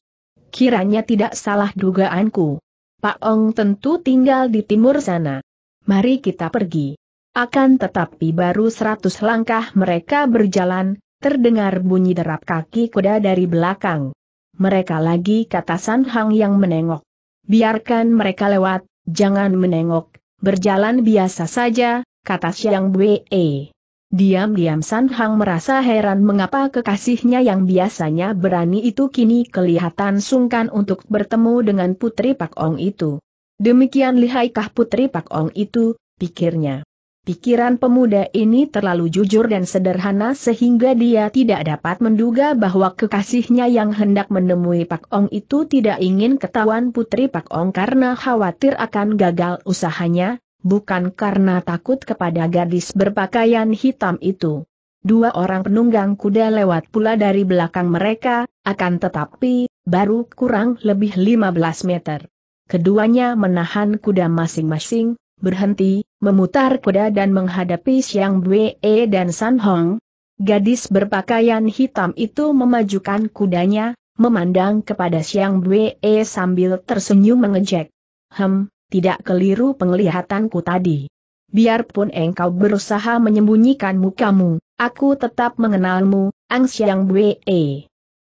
kiranya tidak salah dugaanku. Pak Ong tentu tinggal di timur sana. Mari kita pergi. Akan tetapi baru seratus langkah mereka berjalan, terdengar bunyi derap kaki kuda dari belakang. Mereka lagi kata San Hang yang menengok. Biarkan mereka lewat, jangan menengok, berjalan biasa saja, kata Siang Wei. Diam-diam San Hang merasa heran mengapa kekasihnya yang biasanya berani itu kini kelihatan sungkan untuk bertemu dengan Putri Pak Ong itu. Demikian lihaikah Putri Pak Ong itu, pikirnya. Pikiran pemuda ini terlalu jujur dan sederhana sehingga dia tidak dapat menduga bahwa kekasihnya yang hendak menemui Pak Ong itu tidak ingin ketahuan Putri Pak Ong karena khawatir akan gagal usahanya, bukan karena takut kepada gadis berpakaian hitam itu. Dua orang penunggang kuda lewat pula dari belakang mereka, akan tetapi, baru kurang lebih 15 meter. Keduanya menahan kuda masing-masing, berhenti, memutar kuda dan menghadapi Siang E dan San Hong. Gadis berpakaian hitam itu memajukan kudanya, memandang kepada Siang E sambil tersenyum mengejek. Hem, tidak keliru penglihatanku tadi. Biarpun engkau berusaha menyembunyikan mukamu, aku tetap mengenalmu, Ang Siang Bwe.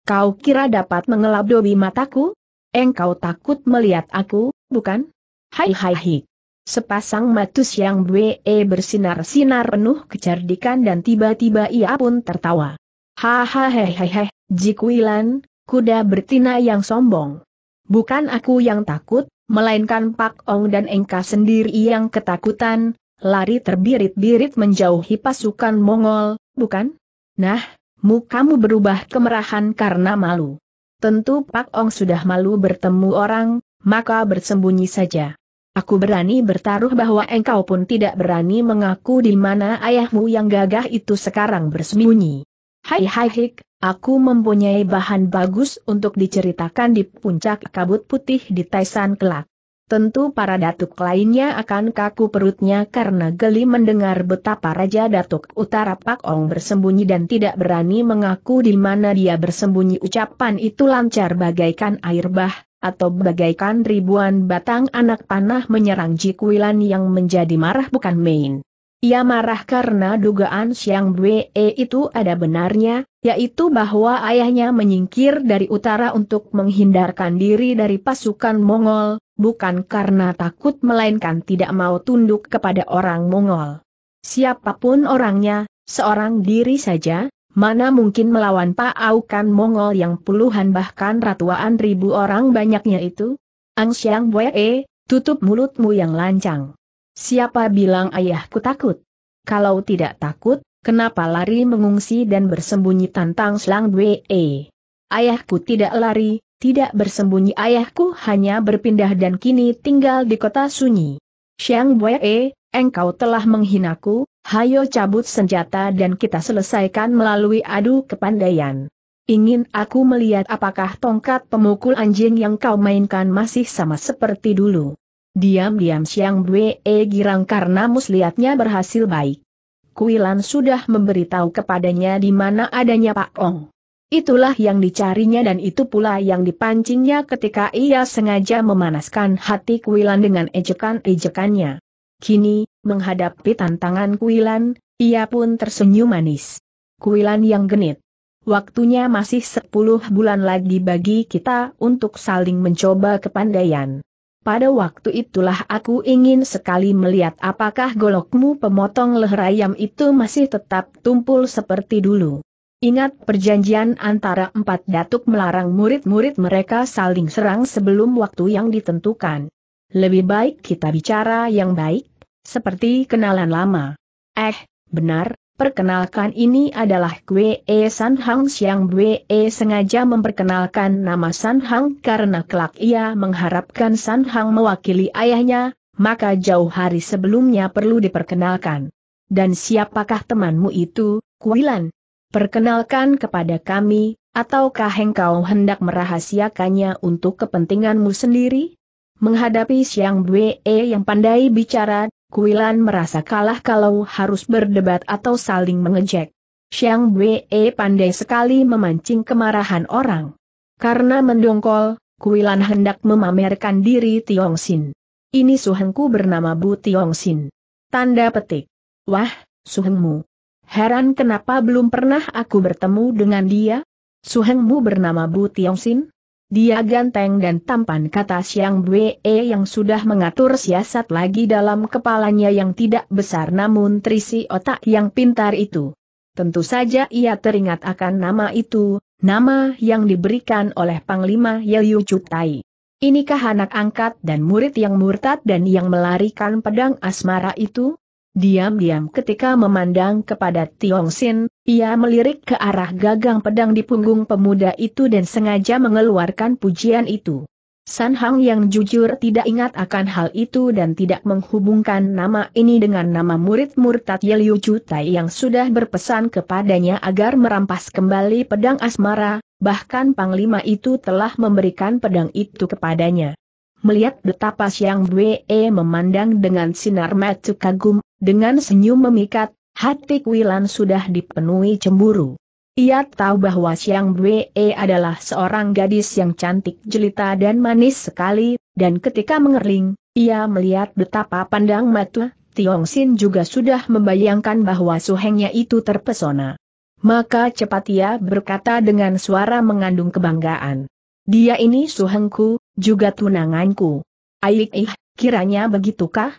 Kau kira dapat mengelabui mataku? Engkau takut melihat aku, bukan? Hai hai hai. Sepasang mata Siang Bwe bersinar-sinar penuh kecerdikan dan tiba-tiba ia pun tertawa. Ha ha Hahaha, Jikuilan, kuda bertina yang sombong. Bukan aku yang takut, melainkan Pak Ong dan Engka sendiri yang ketakutan, lari terbirit-birit menjauhi pasukan Mongol, bukan? Nah, mukamu berubah kemerahan karena malu. Tentu Pak Ong sudah malu bertemu orang, maka bersembunyi saja. Aku berani bertaruh bahwa engkau pun tidak berani mengaku di mana ayahmu yang gagah itu sekarang bersembunyi. Hai hai hik, aku mempunyai bahan bagus untuk diceritakan di puncak kabut putih di Taisan kelak. Tentu para datuk lainnya akan kaku perutnya karena geli mendengar betapa Raja Datuk Utara Pak Ong bersembunyi dan tidak berani mengaku di mana dia bersembunyi ucapan itu lancar bagaikan air bah, atau bagaikan ribuan batang anak panah menyerang Jikwilan yang menjadi marah bukan main. Ia marah karena dugaan Xiang Bwe e, itu ada benarnya, yaitu bahwa ayahnya menyingkir dari utara untuk menghindarkan diri dari pasukan Mongol, bukan karena takut melainkan tidak mau tunduk kepada orang Mongol. Siapapun orangnya, seorang diri saja, mana mungkin melawan Pak Aukan Mongol yang puluhan bahkan ratuan ribu orang banyaknya itu? Ang Xiang Bwe, e, tutup mulutmu yang lancang. Siapa bilang ayahku takut? Kalau tidak takut, kenapa lari mengungsi dan bersembunyi tantang selang Wei? Ayahku tidak lari, tidak bersembunyi ayahku hanya berpindah dan kini tinggal di kota sunyi. Siang Wei, engkau telah menghinaku, hayo cabut senjata dan kita selesaikan melalui adu kepandaian. Ingin aku melihat apakah tongkat pemukul anjing yang kau mainkan masih sama seperti dulu. Diam-diam Siang E girang karena muslihatnya berhasil baik. Kuilan sudah memberitahu kepadanya di mana adanya Pak Ong. Itulah yang dicarinya dan itu pula yang dipancingnya ketika ia sengaja memanaskan hati Kuilan dengan ejekan-ejekannya. Kini, menghadapi tantangan Kuilan, ia pun tersenyum manis. Kuilan yang genit. Waktunya masih 10 bulan lagi bagi kita untuk saling mencoba kepandaian. Pada waktu itulah aku ingin sekali melihat apakah golokmu pemotong leher ayam itu masih tetap tumpul seperti dulu. Ingat perjanjian antara empat datuk melarang murid-murid mereka saling serang sebelum waktu yang ditentukan. Lebih baik kita bicara yang baik, seperti kenalan lama. Eh, benar, Perkenalkan ini adalah Gue e San Hang Gwe Gue sengaja memperkenalkan nama San Hang karena kelak ia mengharapkan San Hang mewakili ayahnya, maka jauh hari sebelumnya perlu diperkenalkan. Dan siapakah temanmu itu, Kuilan? Perkenalkan kepada kami, ataukah engkau hendak merahasiakannya untuk kepentinganmu sendiri? Menghadapi Siang Bwe e yang pandai bicara, Kuilan merasa kalah kalau harus berdebat atau saling mengejek. Xiang Wei pandai sekali memancing kemarahan orang. Karena mendongkol, Kuilan hendak memamerkan diri Tiong Xin. Ini suhengku bernama Bu Tiong Xin. Tanda petik. Wah, suhengmu. Heran kenapa belum pernah aku bertemu dengan dia? Suhengmu bernama Bu Tiong Xin? Dia ganteng dan tampan kata Siang Bue eh, yang sudah mengatur siasat lagi dalam kepalanya yang tidak besar namun terisi otak yang pintar itu. Tentu saja ia teringat akan nama itu, nama yang diberikan oleh Panglima Yeliu Cuktai. Inikah anak angkat dan murid yang murtad dan yang melarikan pedang asmara itu? Diam-diam ketika memandang kepada Tiong Sin, ia melirik ke arah gagang pedang di punggung pemuda itu dan sengaja mengeluarkan pujian itu. San Hang yang jujur tidak ingat akan hal itu dan tidak menghubungkan nama ini dengan nama murid murtad Liu Chutai yang sudah berpesan kepadanya agar merampas kembali pedang asmara, bahkan Panglima itu telah memberikan pedang itu kepadanya. Melihat betapa Siang Bwe memandang dengan sinar mata kagum, dengan senyum memikat, hati Kuilan sudah dipenuhi cemburu. Ia tahu bahwa Siang Bwe adalah seorang gadis yang cantik jelita dan manis sekali, dan ketika mengerling, ia melihat betapa pandang mata Tiong Sin juga sudah membayangkan bahwa suhengnya itu terpesona. Maka cepat ia berkata dengan suara mengandung kebanggaan. Dia ini suhengku, juga tunanganku. Aik ih, kiranya begitukah?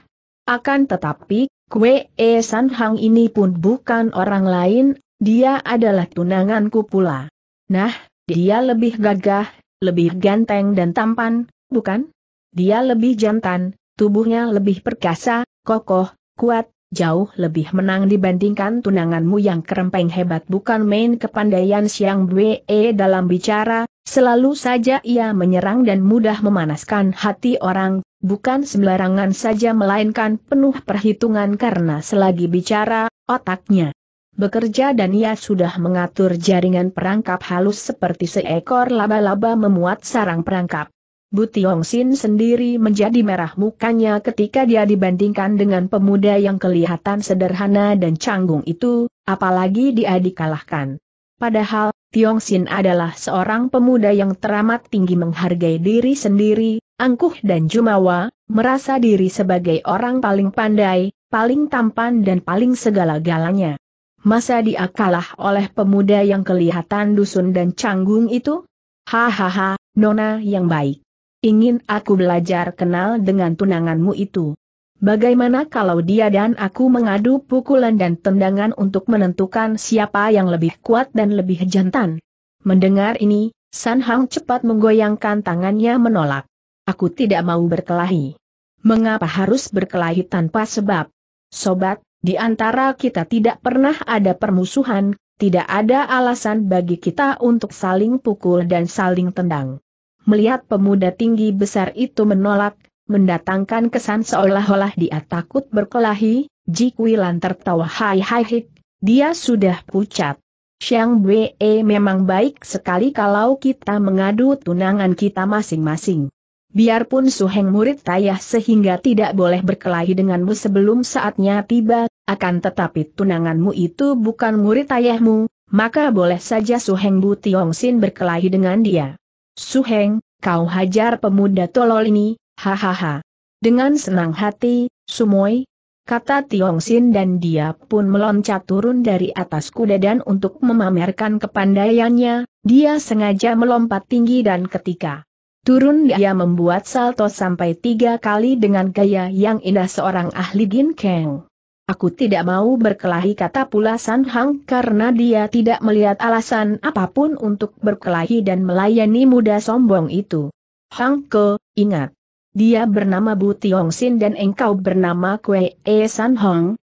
Akan tetapi, Kue E San Hang ini pun bukan orang lain, dia adalah tunanganku pula. Nah, dia lebih gagah, lebih ganteng dan tampan, bukan? Dia lebih jantan, tubuhnya lebih perkasa, kokoh, kuat, jauh lebih menang dibandingkan tunanganmu yang kerempeng hebat bukan main kepandaian Siang Bwe e dalam bicara, selalu saja ia menyerang dan mudah memanaskan hati orang, Bukan sembarangan saja melainkan penuh perhitungan karena selagi bicara, otaknya bekerja dan ia sudah mengatur jaringan perangkap halus seperti seekor laba-laba memuat sarang perangkap. Butiong Sin sendiri menjadi merah mukanya ketika dia dibandingkan dengan pemuda yang kelihatan sederhana dan canggung itu, apalagi dia dikalahkan. Padahal, Tiong Sin adalah seorang pemuda yang teramat tinggi menghargai diri sendiri, angkuh dan jumawa, merasa diri sebagai orang paling pandai, paling tampan dan paling segala-galanya. Masa dia kalah oleh pemuda yang kelihatan dusun dan canggung itu? Hahaha, nona yang baik. Ingin aku belajar kenal dengan tunanganmu itu. Bagaimana kalau dia dan aku mengadu pukulan dan tendangan untuk menentukan siapa yang lebih kuat dan lebih jantan? Mendengar ini, San Hang cepat menggoyangkan tangannya menolak. Aku tidak mau berkelahi. Mengapa harus berkelahi tanpa sebab? Sobat, di antara kita tidak pernah ada permusuhan, tidak ada alasan bagi kita untuk saling pukul dan saling tendang. Melihat pemuda tinggi besar itu menolak, mendatangkan kesan seolah-olah dia takut berkelahi, Jikwilan tertawa hai hai hik, dia sudah pucat. Xiang Wei memang baik sekali kalau kita mengadu tunangan kita masing-masing. Biarpun Suheng murid tayah sehingga tidak boleh berkelahi denganmu sebelum saatnya tiba, akan tetapi tunanganmu itu bukan murid ayahmu, maka boleh saja Suheng Bu Tiongsin berkelahi dengan dia. Suheng, kau hajar pemuda tolol ini, hahaha. Dengan senang hati, Sumoi, kata Tiongsin dan dia pun meloncat turun dari atas kuda dan untuk memamerkan kepandaiannya, dia sengaja melompat tinggi dan ketika Turun ya. dia membuat salto sampai tiga kali dengan gaya yang indah seorang ahli Gin keng. Aku tidak mau berkelahi kata pula San Hang karena dia tidak melihat alasan apapun untuk berkelahi dan melayani muda sombong itu. Hang Ke, ingat. Dia bernama Bu Tiong Sin dan engkau bernama Kwe E San Hong.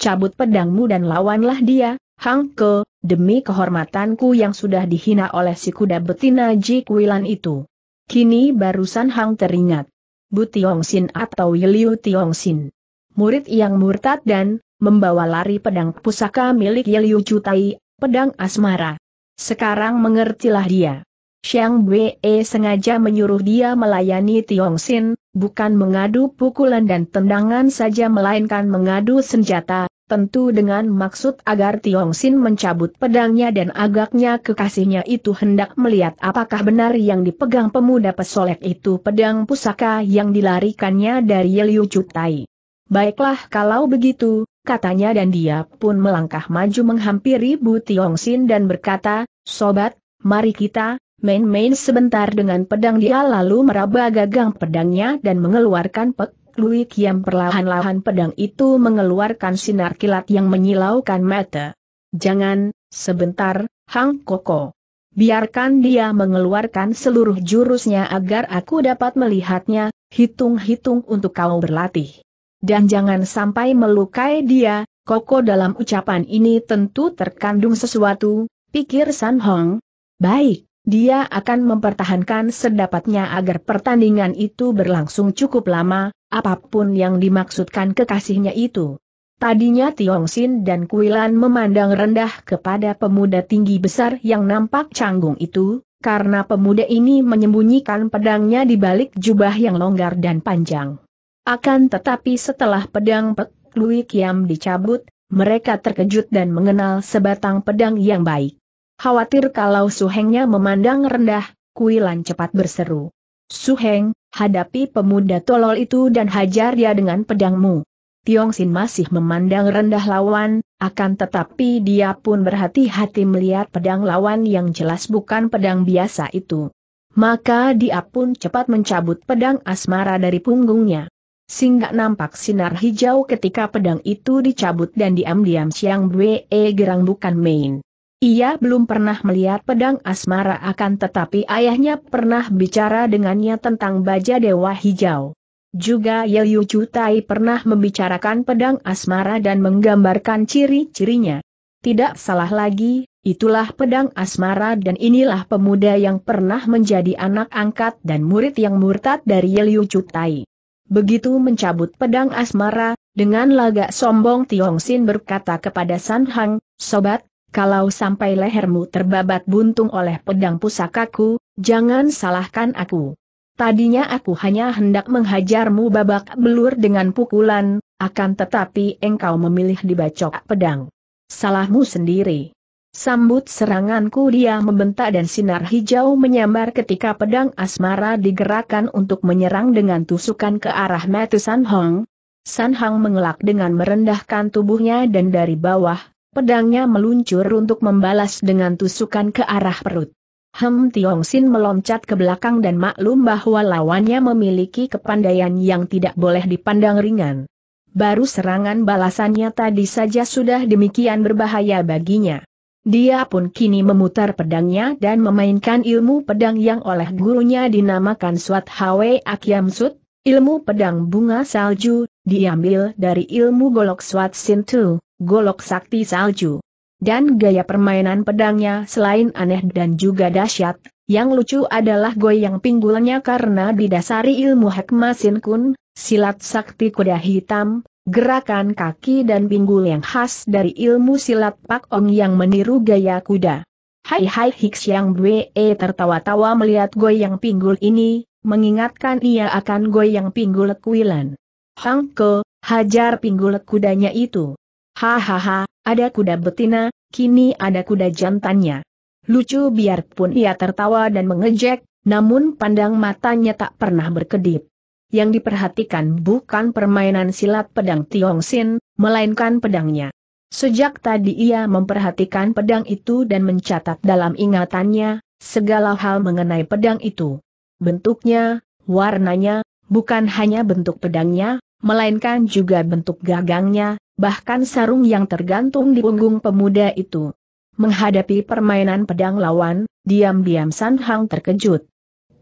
Cabut pedangmu dan lawanlah dia, Hang Ke, demi kehormatanku yang sudah dihina oleh si kuda betina Ji Kuilan itu. Kini barusan Hang teringat. Bu Tiong Sin atau Yiliu Tiong Sin. Murid yang murtad dan, membawa lari pedang pusaka milik Yiliu Cutai, pedang asmara. Sekarang mengertilah dia. Xiang Wei sengaja menyuruh dia melayani Tiong Sin, bukan mengadu pukulan dan tendangan saja melainkan mengadu senjata, tentu dengan maksud agar Tiong Sin mencabut pedangnya dan agaknya kekasihnya itu hendak melihat apakah benar yang dipegang pemuda pesolek itu pedang pusaka yang dilarikannya dari Yeliu Cutai. Baiklah kalau begitu, katanya dan dia pun melangkah maju menghampiri Bu Tiong Sin dan berkata, Sobat, mari kita, main-main sebentar dengan pedang dia lalu meraba gagang pedangnya dan mengeluarkan pek Lui Kiam perlahan-lahan pedang itu mengeluarkan sinar kilat yang menyilaukan mata. Jangan, sebentar, Hang Koko. Biarkan dia mengeluarkan seluruh jurusnya agar aku dapat melihatnya, hitung-hitung untuk kau berlatih. Dan jangan sampai melukai dia, Koko dalam ucapan ini tentu terkandung sesuatu, pikir San Hong. Baik, dia akan mempertahankan sedapatnya agar pertandingan itu berlangsung cukup lama, apapun yang dimaksudkan kekasihnya itu. Tadinya Tiong Sin dan Kuilan memandang rendah kepada pemuda tinggi besar yang nampak canggung itu, karena pemuda ini menyembunyikan pedangnya di balik jubah yang longgar dan panjang. Akan tetapi setelah pedang Pek Lui Kiam dicabut, mereka terkejut dan mengenal sebatang pedang yang baik. Khawatir kalau suhengnya memandang rendah, Kuilan cepat berseru. Suheng, hadapi pemuda tolol itu dan hajar dia dengan pedangmu. Tiong Sin masih memandang rendah lawan, akan tetapi dia pun berhati-hati melihat pedang lawan yang jelas bukan pedang biasa itu. Maka dia pun cepat mencabut pedang asmara dari punggungnya. sehingga nampak sinar hijau ketika pedang itu dicabut dan diam-diam Siang Bwe Gerang bukan main. Ia belum pernah melihat pedang asmara akan tetapi ayahnya pernah bicara dengannya tentang baja dewa hijau. Juga Yeyu Cutai pernah membicarakan pedang asmara dan menggambarkan ciri-cirinya. Tidak salah lagi, itulah pedang asmara dan inilah pemuda yang pernah menjadi anak angkat dan murid yang murtad dari Yeyu Cutai. Begitu mencabut pedang asmara, dengan lagak sombong Tiong Sin berkata kepada San Hang, Sobat, kalau sampai lehermu terbabat buntung oleh pedang pusakaku, jangan salahkan aku. Tadinya aku hanya hendak menghajarmu babak belur dengan pukulan, akan tetapi engkau memilih dibacok pedang. Salahmu sendiri. Sambut seranganku dia membentak dan sinar hijau menyambar ketika pedang asmara digerakkan untuk menyerang dengan tusukan ke arah metu San Hong. San Hong mengelak dengan merendahkan tubuhnya dan dari bawah, Pedangnya meluncur untuk membalas dengan tusukan ke arah perut. Hem Tiong Sin meloncat ke belakang dan maklum bahwa lawannya memiliki kepandaian yang tidak boleh dipandang ringan. Baru serangan balasannya tadi saja sudah demikian berbahaya baginya. Dia pun kini memutar pedangnya dan memainkan ilmu pedang yang oleh gurunya dinamakan Swat Hwe Akyam Sut, ilmu pedang bunga salju, diambil dari ilmu golok Swat Sin Tu golok sakti salju. Dan gaya permainan pedangnya selain aneh dan juga dahsyat, yang lucu adalah goyang pinggulnya karena didasari ilmu hikmah kun, silat sakti kuda hitam, gerakan kaki dan pinggul yang khas dari ilmu silat Pak Ong yang meniru gaya kuda. Hai hai Hicks yang BE e tertawa-tawa melihat goyang pinggul ini, mengingatkan ia akan goyang pinggul kuilan. Hangke, hajar pinggul kudanya itu. Hahaha, ada kuda betina, kini ada kuda jantannya. Lucu biarpun ia tertawa dan mengejek, namun pandang matanya tak pernah berkedip. Yang diperhatikan bukan permainan silat pedang Tiong Sin, melainkan pedangnya. Sejak tadi ia memperhatikan pedang itu dan mencatat dalam ingatannya, segala hal mengenai pedang itu. Bentuknya, warnanya, bukan hanya bentuk pedangnya, melainkan juga bentuk gagangnya, bahkan sarung yang tergantung di punggung pemuda itu. Menghadapi permainan pedang lawan, diam-diam San Hang terkejut.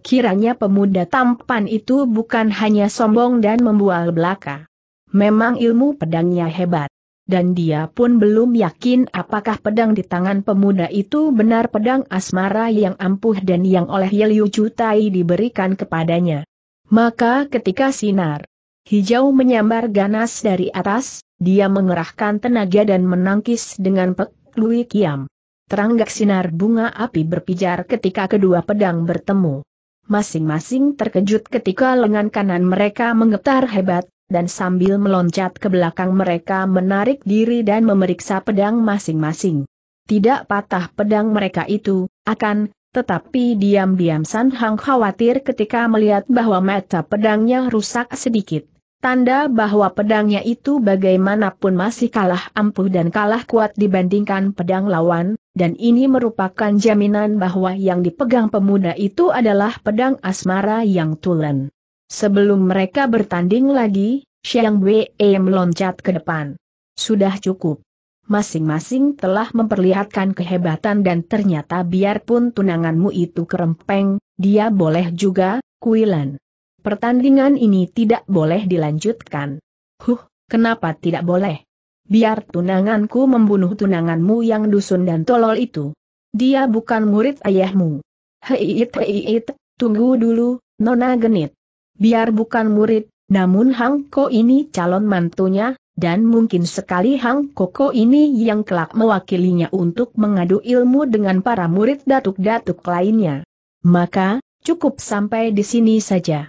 Kiranya pemuda tampan itu bukan hanya sombong dan membual belaka. Memang ilmu pedangnya hebat. Dan dia pun belum yakin apakah pedang di tangan pemuda itu benar pedang asmara yang ampuh dan yang oleh Yeliu Jutai diberikan kepadanya. Maka ketika sinar Hijau menyambar ganas dari atas, dia mengerahkan tenaga dan menangkis dengan pek Lui Kiam. Teranggak sinar bunga api berpijar ketika kedua pedang bertemu. Masing-masing terkejut ketika lengan kanan mereka menggetar hebat, dan sambil meloncat ke belakang mereka menarik diri dan memeriksa pedang masing-masing. Tidak patah pedang mereka itu, akan tetapi diam-diam San Hang khawatir ketika melihat bahwa mata pedangnya rusak sedikit. Tanda bahwa pedangnya itu bagaimanapun masih kalah ampuh dan kalah kuat dibandingkan pedang lawan, dan ini merupakan jaminan bahwa yang dipegang pemuda itu adalah pedang asmara yang tulen. Sebelum mereka bertanding lagi, Xiang Wei meloncat ke depan. Sudah cukup. Masing-masing telah memperlihatkan kehebatan dan ternyata biarpun tunanganmu itu kerempeng, dia boleh juga, Kuilan. Pertandingan ini tidak boleh dilanjutkan. Huh, kenapa tidak boleh? Biar tunanganku membunuh tunanganmu yang dusun dan tolol itu. Dia bukan murid ayahmu. Hei it, tunggu dulu, Nona genit. Biar bukan murid, namun Hang Ko ini calon mantunya, dan mungkin sekali Hang Koko ini yang kelak mewakilinya untuk mengadu ilmu dengan para murid datuk-datuk lainnya. Maka, cukup sampai di sini saja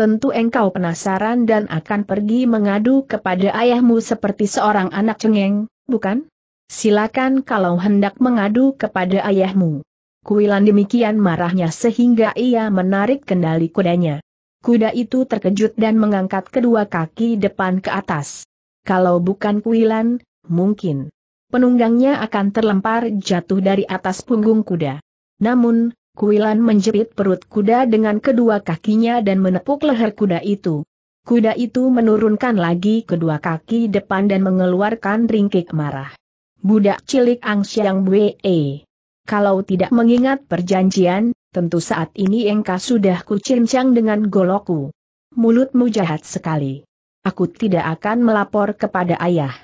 tentu engkau penasaran dan akan pergi mengadu kepada ayahmu seperti seorang anak cengeng, bukan? Silakan kalau hendak mengadu kepada ayahmu. Kuilan demikian marahnya sehingga ia menarik kendali kudanya. Kuda itu terkejut dan mengangkat kedua kaki depan ke atas. Kalau bukan kuilan, mungkin penunggangnya akan terlempar jatuh dari atas punggung kuda. Namun, Kuilan menjepit perut kuda dengan kedua kakinya dan menepuk leher kuda itu. Kuda itu menurunkan lagi kedua kaki depan dan mengeluarkan ringkik marah. Budak cilik Ang Siang Bwe. Kalau tidak mengingat perjanjian, tentu saat ini engkau sudah kucincang dengan goloku. Mulutmu jahat sekali. Aku tidak akan melapor kepada ayah.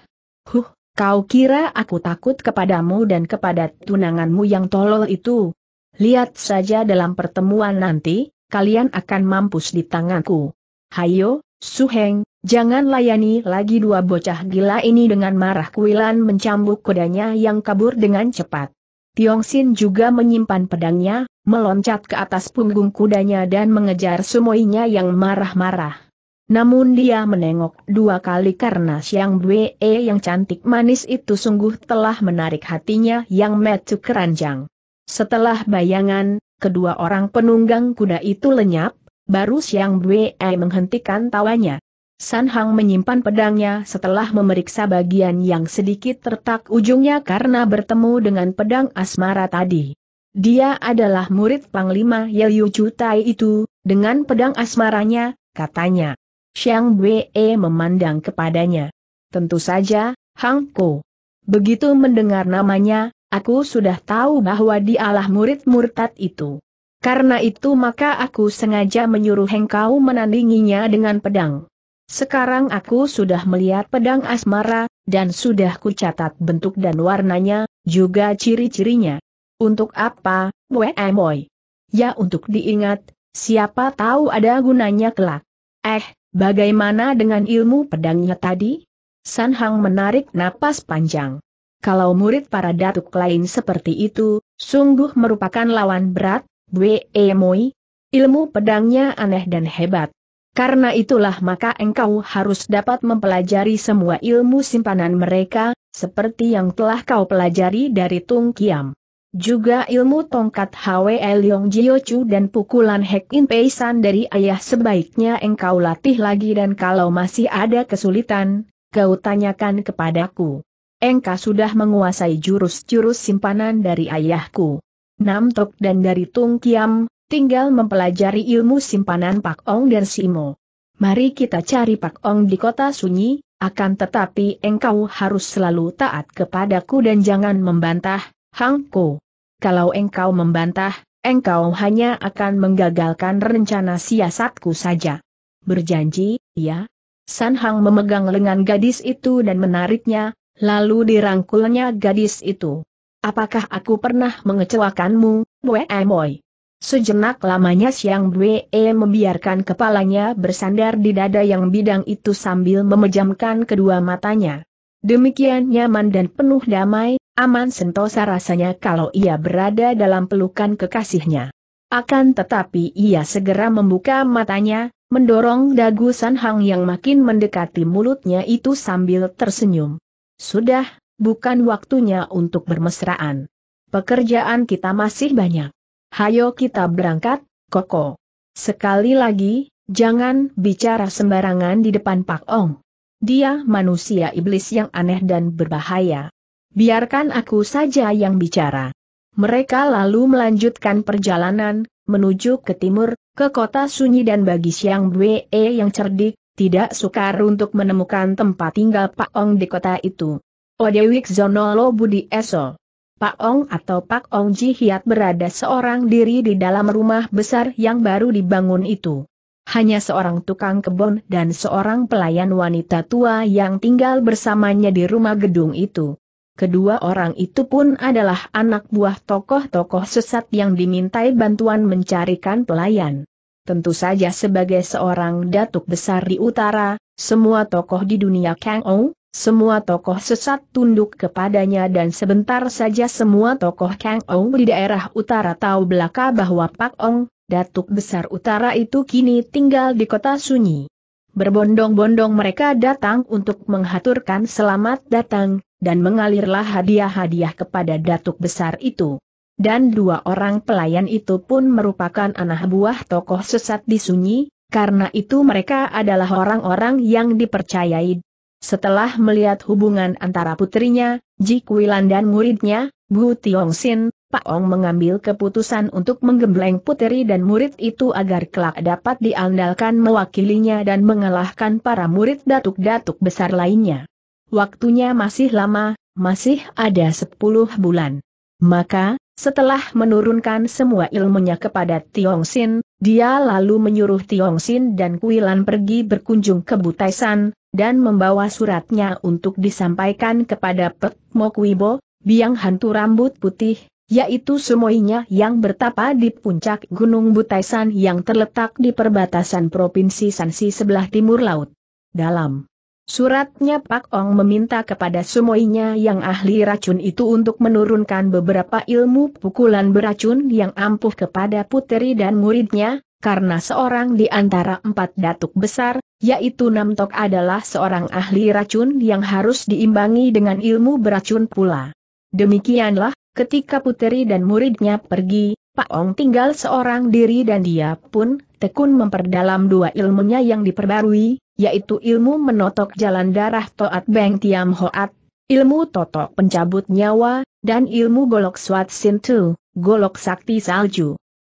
Huh, kau kira aku takut kepadamu dan kepada tunanganmu yang tolol itu? Lihat saja dalam pertemuan nanti, kalian akan mampus di tanganku. Hayo, Heng, jangan layani lagi dua bocah gila ini dengan marah Kuilan mencambuk kudanya yang kabur dengan cepat. Tiong Xin juga menyimpan pedangnya, meloncat ke atas punggung kudanya dan mengejar sumoinya yang marah-marah. Namun dia menengok dua kali karena siang Bue yang cantik manis itu sungguh telah menarik hatinya yang metu keranjang. Setelah bayangan, kedua orang penunggang kuda itu lenyap, baru Siang Bwe menghentikan tawanya. San Hang menyimpan pedangnya setelah memeriksa bagian yang sedikit tertak ujungnya karena bertemu dengan pedang asmara tadi. Dia adalah murid Panglima Yeliu Cutai itu, dengan pedang asmaranya, katanya. Siang Bwe e memandang kepadanya. Tentu saja, Hang Ko. Begitu mendengar namanya, Aku sudah tahu bahwa dialah murid murtad itu. Karena itu maka aku sengaja menyuruh engkau menandinginya dengan pedang. Sekarang aku sudah melihat pedang asmara, dan sudah kucatat bentuk dan warnanya, juga ciri-cirinya. Untuk apa, Emoy? Ya untuk diingat, siapa tahu ada gunanya kelak. Eh, bagaimana dengan ilmu pedangnya tadi? Sanhang menarik napas panjang kalau murid para datuk lain seperti itu, sungguh merupakan lawan berat, Bwe Moi. Ilmu pedangnya aneh dan hebat. Karena itulah maka engkau harus dapat mempelajari semua ilmu simpanan mereka, seperti yang telah kau pelajari dari Tung Kiam. Juga ilmu tongkat Hwe Leong Chu dan pukulan Hek In Pei San dari ayah sebaiknya engkau latih lagi dan kalau masih ada kesulitan, kau tanyakan kepadaku. Engka sudah menguasai jurus-jurus simpanan dari ayahku. Nam Tok dan dari Tung Kiam, tinggal mempelajari ilmu simpanan Pak Ong dan Simo. Mari kita cari Pak Ong di kota sunyi, akan tetapi engkau harus selalu taat kepadaku dan jangan membantah, Hang Ko. Kalau engkau membantah, engkau hanya akan menggagalkan rencana siasatku saja. Berjanji, ya? San Hang memegang lengan gadis itu dan menariknya, Lalu dirangkulnya gadis itu. Apakah aku pernah mengecewakanmu, Bwe Moy? Sejenak lamanya Siang Bwe membiarkan kepalanya bersandar di dada yang bidang itu sambil memejamkan kedua matanya. Demikian nyaman dan penuh damai, aman sentosa rasanya kalau ia berada dalam pelukan kekasihnya. Akan tetapi ia segera membuka matanya, mendorong dagu sanhang yang makin mendekati mulutnya itu sambil tersenyum. Sudah, bukan waktunya untuk bermesraan. Pekerjaan kita masih banyak. Hayo kita berangkat, Koko. Sekali lagi, jangan bicara sembarangan di depan Pak Ong. Dia manusia iblis yang aneh dan berbahaya. Biarkan aku saja yang bicara. Mereka lalu melanjutkan perjalanan, menuju ke timur, ke kota sunyi dan bagi Siang Bwe yang cerdik, tidak sukar untuk menemukan tempat tinggal Pak Ong di kota itu. Odewik Zonolo Budi Eso. Pak Ong atau Pak Ong Ji Hiat berada seorang diri di dalam rumah besar yang baru dibangun itu. Hanya seorang tukang kebun dan seorang pelayan wanita tua yang tinggal bersamanya di rumah gedung itu. Kedua orang itu pun adalah anak buah tokoh-tokoh sesat yang dimintai bantuan mencarikan pelayan. Tentu saja sebagai seorang datuk besar di utara, semua tokoh di dunia Kang Ou, semua tokoh sesat tunduk kepadanya dan sebentar saja semua tokoh Kang Ou di daerah utara tahu belaka bahwa Pak Ong, datuk besar utara itu kini tinggal di kota sunyi. Berbondong-bondong mereka datang untuk menghaturkan selamat datang, dan mengalirlah hadiah-hadiah kepada datuk besar itu. Dan dua orang pelayan itu pun merupakan anak buah tokoh sesat di Sunyi, karena itu mereka adalah orang-orang yang dipercayai. Setelah melihat hubungan antara putrinya, Ji Kuilan dan muridnya, Bu Tiong Sin, Pak Ong mengambil keputusan untuk menggembleng puteri dan murid itu agar kelak dapat diandalkan mewakilinya dan mengalahkan para murid datuk-datuk besar lainnya. Waktunya masih lama, masih ada 10 bulan. Maka, setelah menurunkan semua ilmunya kepada Tiong Sin, dia lalu menyuruh Tiong Sin dan Kuilan pergi berkunjung ke Butaisan, dan membawa suratnya untuk disampaikan kepada Pek Mokwibo, Wibo, biang hantu rambut putih, yaitu semuanya yang bertapa di puncak Gunung Butaisan yang terletak di perbatasan Provinsi Sansi sebelah timur laut. Dalam Suratnya Pak Ong meminta kepada semuanya yang ahli racun itu untuk menurunkan beberapa ilmu pukulan beracun yang ampuh kepada puteri dan muridnya, karena seorang di antara empat datuk besar, yaitu Tok adalah seorang ahli racun yang harus diimbangi dengan ilmu beracun pula. Demikianlah, ketika puteri dan muridnya pergi, Pak Ong tinggal seorang diri dan dia pun tekun memperdalam dua ilmunya yang diperbarui, yaitu ilmu menotok jalan darah Toat Beng Tiam Hoat, ilmu totok pencabut nyawa, dan ilmu golok Swat sin tu, golok sakti salju.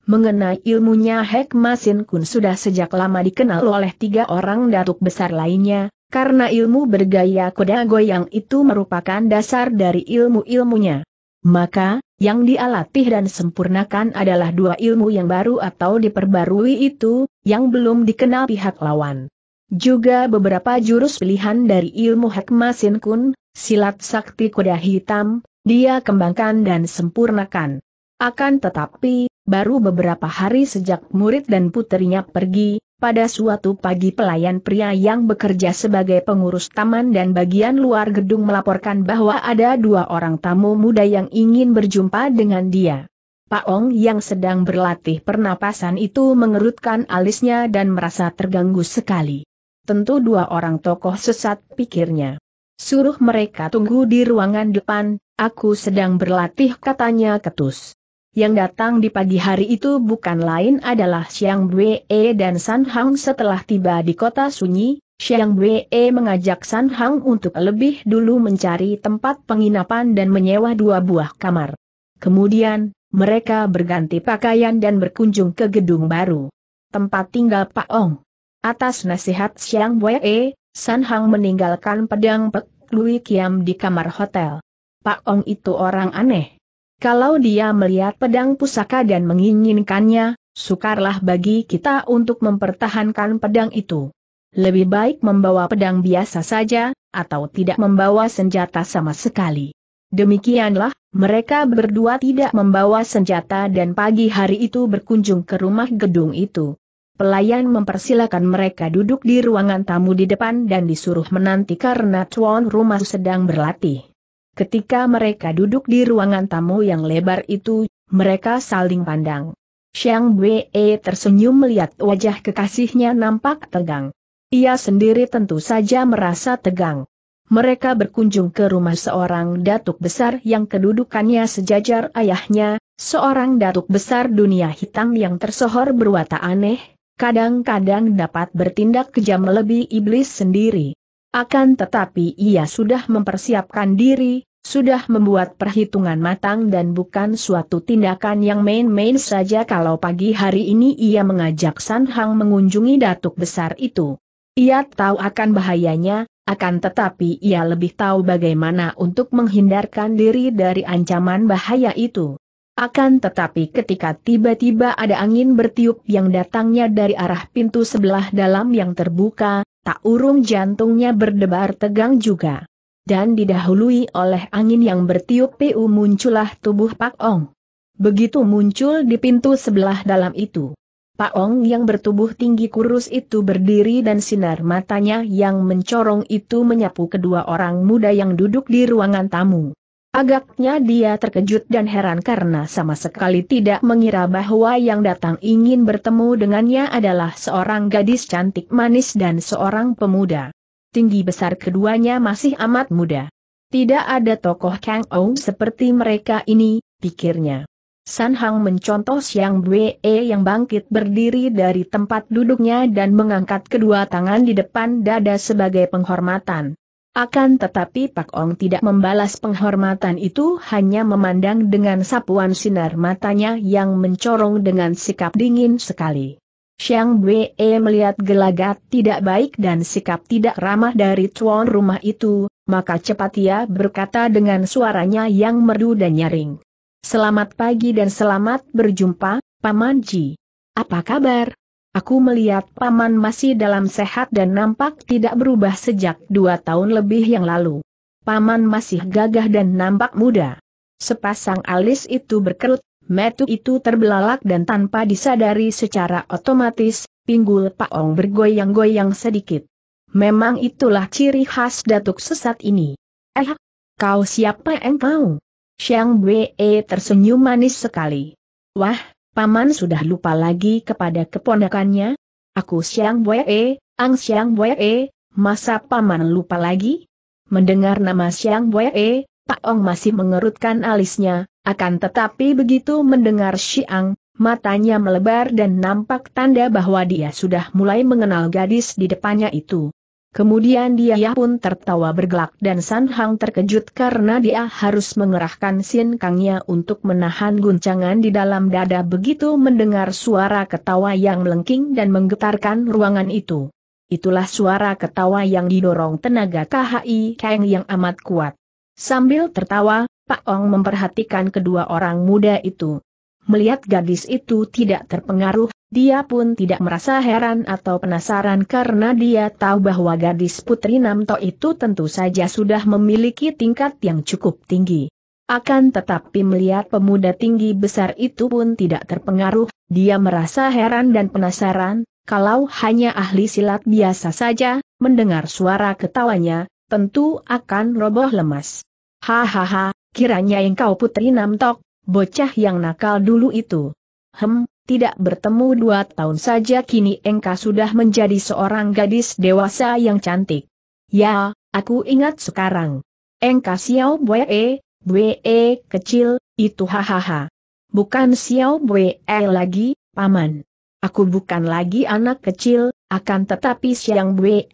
Mengenai ilmunya Hek Masin Kun sudah sejak lama dikenal oleh tiga orang datuk besar lainnya, karena ilmu bergaya kuda goyang itu merupakan dasar dari ilmu-ilmunya. Maka, yang dialatih dan sempurnakan adalah dua ilmu yang baru atau diperbarui itu, yang belum dikenal pihak lawan. Juga beberapa jurus pilihan dari ilmu hikmah Sin Kun, silat sakti kuda hitam, dia kembangkan dan sempurnakan. Akan tetapi, baru beberapa hari sejak murid dan putrinya pergi, pada suatu pagi pelayan pria yang bekerja sebagai pengurus taman dan bagian luar gedung melaporkan bahwa ada dua orang tamu muda yang ingin berjumpa dengan dia. Pak Ong yang sedang berlatih pernapasan itu mengerutkan alisnya dan merasa terganggu sekali. Tentu dua orang tokoh sesat pikirnya. Suruh mereka tunggu di ruangan depan, aku sedang berlatih katanya ketus. Yang datang di pagi hari itu bukan lain adalah Xiang Wei e dan San Hang setelah tiba di kota sunyi, Xiang Wei e mengajak San Hang untuk lebih dulu mencari tempat penginapan dan menyewa dua buah kamar. Kemudian, mereka berganti pakaian dan berkunjung ke gedung baru. Tempat tinggal Pak Ong. Atas nasihat Siang Wei, e, San Hang meninggalkan pedang Pek Lui Kiam di kamar hotel. Pak Ong itu orang aneh. Kalau dia melihat pedang pusaka dan menginginkannya, sukarlah bagi kita untuk mempertahankan pedang itu. Lebih baik membawa pedang biasa saja, atau tidak membawa senjata sama sekali. Demikianlah, mereka berdua tidak membawa senjata dan pagi hari itu berkunjung ke rumah gedung itu. Pelayan mempersilakan mereka duduk di ruangan tamu di depan dan disuruh menanti karena tuan rumah sedang berlatih. Ketika mereka duduk di ruangan tamu yang lebar itu, mereka saling pandang. Xiang Wei tersenyum melihat wajah kekasihnya nampak tegang. Ia sendiri tentu saja merasa tegang. Mereka berkunjung ke rumah seorang datuk besar yang kedudukannya sejajar ayahnya, seorang datuk besar dunia hitam yang tersohor berwata aneh, kadang-kadang dapat bertindak kejam lebih iblis sendiri. Akan tetapi ia sudah mempersiapkan diri, sudah membuat perhitungan matang dan bukan suatu tindakan yang main-main saja kalau pagi hari ini ia mengajak San Hang mengunjungi datuk besar itu. Ia tahu akan bahayanya, akan tetapi ia lebih tahu bagaimana untuk menghindarkan diri dari ancaman bahaya itu. Akan tetapi ketika tiba-tiba ada angin bertiup yang datangnya dari arah pintu sebelah dalam yang terbuka, tak urung jantungnya berdebar tegang juga. Dan didahului oleh angin yang bertiup PU muncullah tubuh Pak Ong. Begitu muncul di pintu sebelah dalam itu. Pak Ong yang bertubuh tinggi kurus itu berdiri dan sinar matanya yang mencorong itu menyapu kedua orang muda yang duduk di ruangan tamu. Agaknya dia terkejut dan heran karena sama sekali tidak mengira bahwa yang datang ingin bertemu dengannya adalah seorang gadis cantik manis dan seorang pemuda. Tinggi besar keduanya masih amat muda. Tidak ada tokoh Kang Ou seperti mereka ini, pikirnya. San Hang mencontoh Xiang Bwe yang bangkit berdiri dari tempat duduknya dan mengangkat kedua tangan di depan dada sebagai penghormatan. Akan tetapi Pak Ong tidak membalas penghormatan itu hanya memandang dengan sapuan sinar matanya yang mencorong dengan sikap dingin sekali. Xiang Wei melihat gelagat tidak baik dan sikap tidak ramah dari tuan rumah itu, maka cepat ia berkata dengan suaranya yang merdu dan nyaring. Selamat pagi dan selamat berjumpa, Paman Ji. Apa kabar? Aku melihat paman masih dalam sehat dan nampak tidak berubah sejak dua tahun lebih yang lalu. Paman masih gagah dan nampak muda. Sepasang alis itu berkerut, metu itu terbelalak dan tanpa disadari secara otomatis, pinggul Pak Ong bergoyang-goyang sedikit. Memang itulah ciri khas datuk sesat ini. Eh, kau siapa engkau? Xiang Wei tersenyum manis sekali. Wah, Paman sudah lupa lagi kepada keponakannya? Aku Siang Boye, eh, Ang Siang Boye, eh, masa Paman lupa lagi? Mendengar nama Siang Boye, eh, Pak Ong masih mengerutkan alisnya, akan tetapi begitu mendengar Siang, matanya melebar dan nampak tanda bahwa dia sudah mulai mengenal gadis di depannya itu. Kemudian dia pun tertawa bergelak dan San Hang terkejut karena dia harus mengerahkan sin kangnya untuk menahan guncangan di dalam dada begitu mendengar suara ketawa yang melengking dan menggetarkan ruangan itu. Itulah suara ketawa yang didorong tenaga KHI Kang yang amat kuat. Sambil tertawa, Pak Ong memperhatikan kedua orang muda itu. Melihat gadis itu tidak terpengaruh dia pun tidak merasa heran atau penasaran karena dia tahu bahwa gadis putri Namto itu tentu saja sudah memiliki tingkat yang cukup tinggi. Akan tetapi melihat pemuda tinggi besar itu pun tidak terpengaruh, dia merasa heran dan penasaran, kalau hanya ahli silat biasa saja, mendengar suara ketawanya, tentu akan roboh lemas. Hahaha, kiranya engkau putri Namtok, bocah yang nakal dulu itu. Hem, tidak bertemu dua tahun saja kini engkau sudah menjadi seorang gadis dewasa yang cantik. Ya, aku ingat sekarang. Engkau Xiao Bwe, Bwe kecil, itu hahaha. Bukan Xiao Bwe eh, lagi, Paman. Aku bukan lagi anak kecil, akan tetapi Xiang Bwe.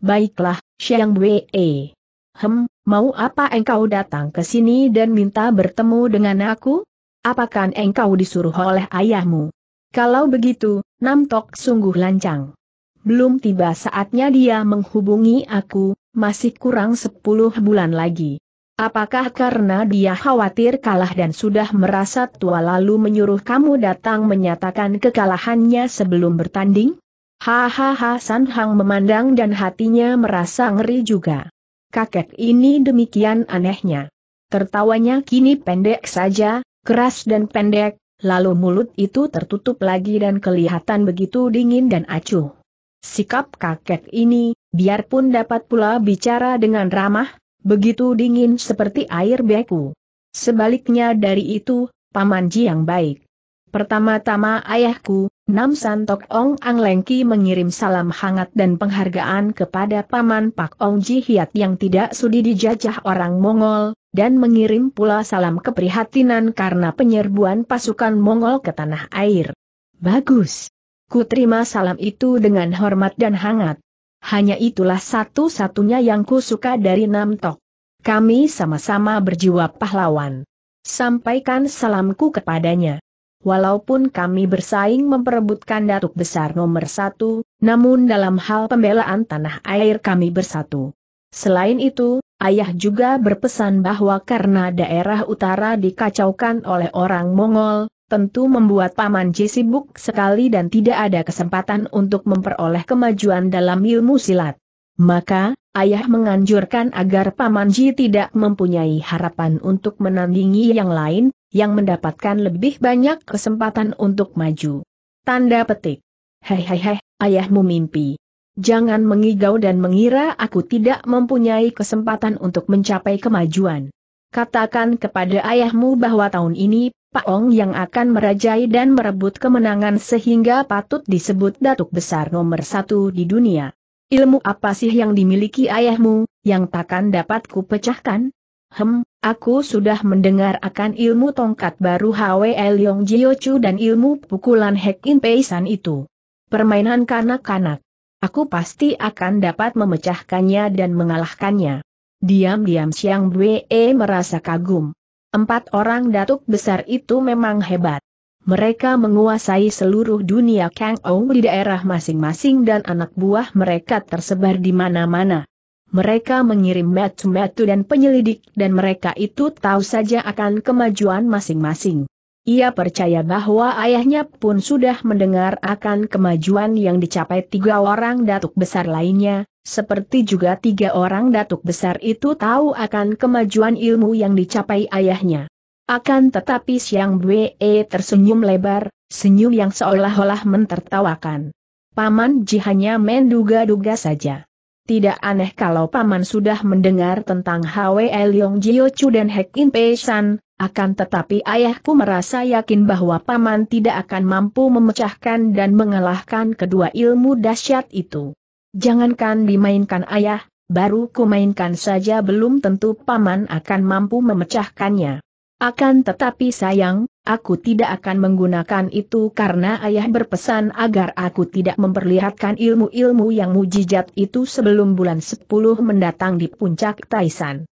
Baiklah, Xiang Bwe. Hem, mau apa engkau datang ke sini dan minta bertemu dengan aku? apakah engkau disuruh oleh ayahmu? Kalau begitu, Namtok sungguh lancang. Belum tiba saatnya dia menghubungi aku, masih kurang sepuluh bulan lagi. Apakah karena dia khawatir kalah dan sudah merasa tua lalu menyuruh kamu datang menyatakan kekalahannya sebelum bertanding? Hahaha San Hang memandang dan hatinya merasa ngeri juga. Kakek ini demikian anehnya. Tertawanya kini pendek saja, keras dan pendek, lalu mulut itu tertutup lagi dan kelihatan begitu dingin dan acuh. Sikap kakek ini, biarpun dapat pula bicara dengan ramah, begitu dingin seperti air beku. Sebaliknya dari itu, Paman Ji yang baik. Pertama-tama ayahku, Nam Santok Ong Ang Lengki mengirim salam hangat dan penghargaan kepada Paman Pak Ong Ji Hiat yang tidak sudi dijajah orang Mongol, dan mengirim pula salam keprihatinan karena penyerbuan pasukan Mongol ke tanah air. Bagus. Ku terima salam itu dengan hormat dan hangat. Hanya itulah satu-satunya yang ku suka dari Namtok. Kami sama-sama berjiwa pahlawan. Sampaikan salamku kepadanya. Walaupun kami bersaing memperebutkan datuk besar nomor satu, namun dalam hal pembelaan tanah air kami bersatu. Selain itu, Ayah juga berpesan bahwa karena daerah utara dikacaukan oleh orang Mongol, tentu membuat Paman Ji sibuk sekali dan tidak ada kesempatan untuk memperoleh kemajuan dalam ilmu silat. Maka, ayah menganjurkan agar Paman Ji tidak mempunyai harapan untuk menandingi yang lain, yang mendapatkan lebih banyak kesempatan untuk maju. Tanda petik. Hehehe, ayahmu mimpi jangan mengigau dan mengira aku tidak mempunyai kesempatan untuk mencapai kemajuan. Katakan kepada ayahmu bahwa tahun ini, Pak Ong yang akan merajai dan merebut kemenangan sehingga patut disebut datuk besar nomor satu di dunia. Ilmu apa sih yang dimiliki ayahmu, yang takkan dapat kupecahkan? Hem, aku sudah mendengar akan ilmu tongkat baru Hwe Leong Jiochu dan ilmu pukulan Hek In Peisan itu. Permainan kanak-kanak. Aku pasti akan dapat memecahkannya dan mengalahkannya. Diam-diam Siang Bwe merasa kagum. Empat orang datuk besar itu memang hebat. Mereka menguasai seluruh dunia Kang Ou di daerah masing-masing dan anak buah mereka tersebar di mana-mana. Mereka mengirim metu-metu dan penyelidik dan mereka itu tahu saja akan kemajuan masing-masing. Ia percaya bahwa ayahnya pun sudah mendengar akan kemajuan yang dicapai tiga orang datuk besar lainnya, seperti juga tiga orang datuk besar itu tahu akan kemajuan ilmu yang dicapai ayahnya. Akan tetapi Siang Bwe tersenyum lebar, senyum yang seolah-olah mentertawakan. Paman jihanya menduga-duga saja. Tidak aneh kalau Paman sudah mendengar tentang Hwe Leong Jio Chu dan Hek In Pei San, akan tetapi ayahku merasa yakin bahwa paman tidak akan mampu memecahkan dan mengalahkan kedua ilmu dahsyat itu. Jangankan dimainkan ayah, baru kumainkan saja belum tentu paman akan mampu memecahkannya. Akan tetapi sayang, aku tidak akan menggunakan itu karena ayah berpesan agar aku tidak memperlihatkan ilmu-ilmu yang mujizat itu sebelum bulan 10 mendatang di puncak Taisan.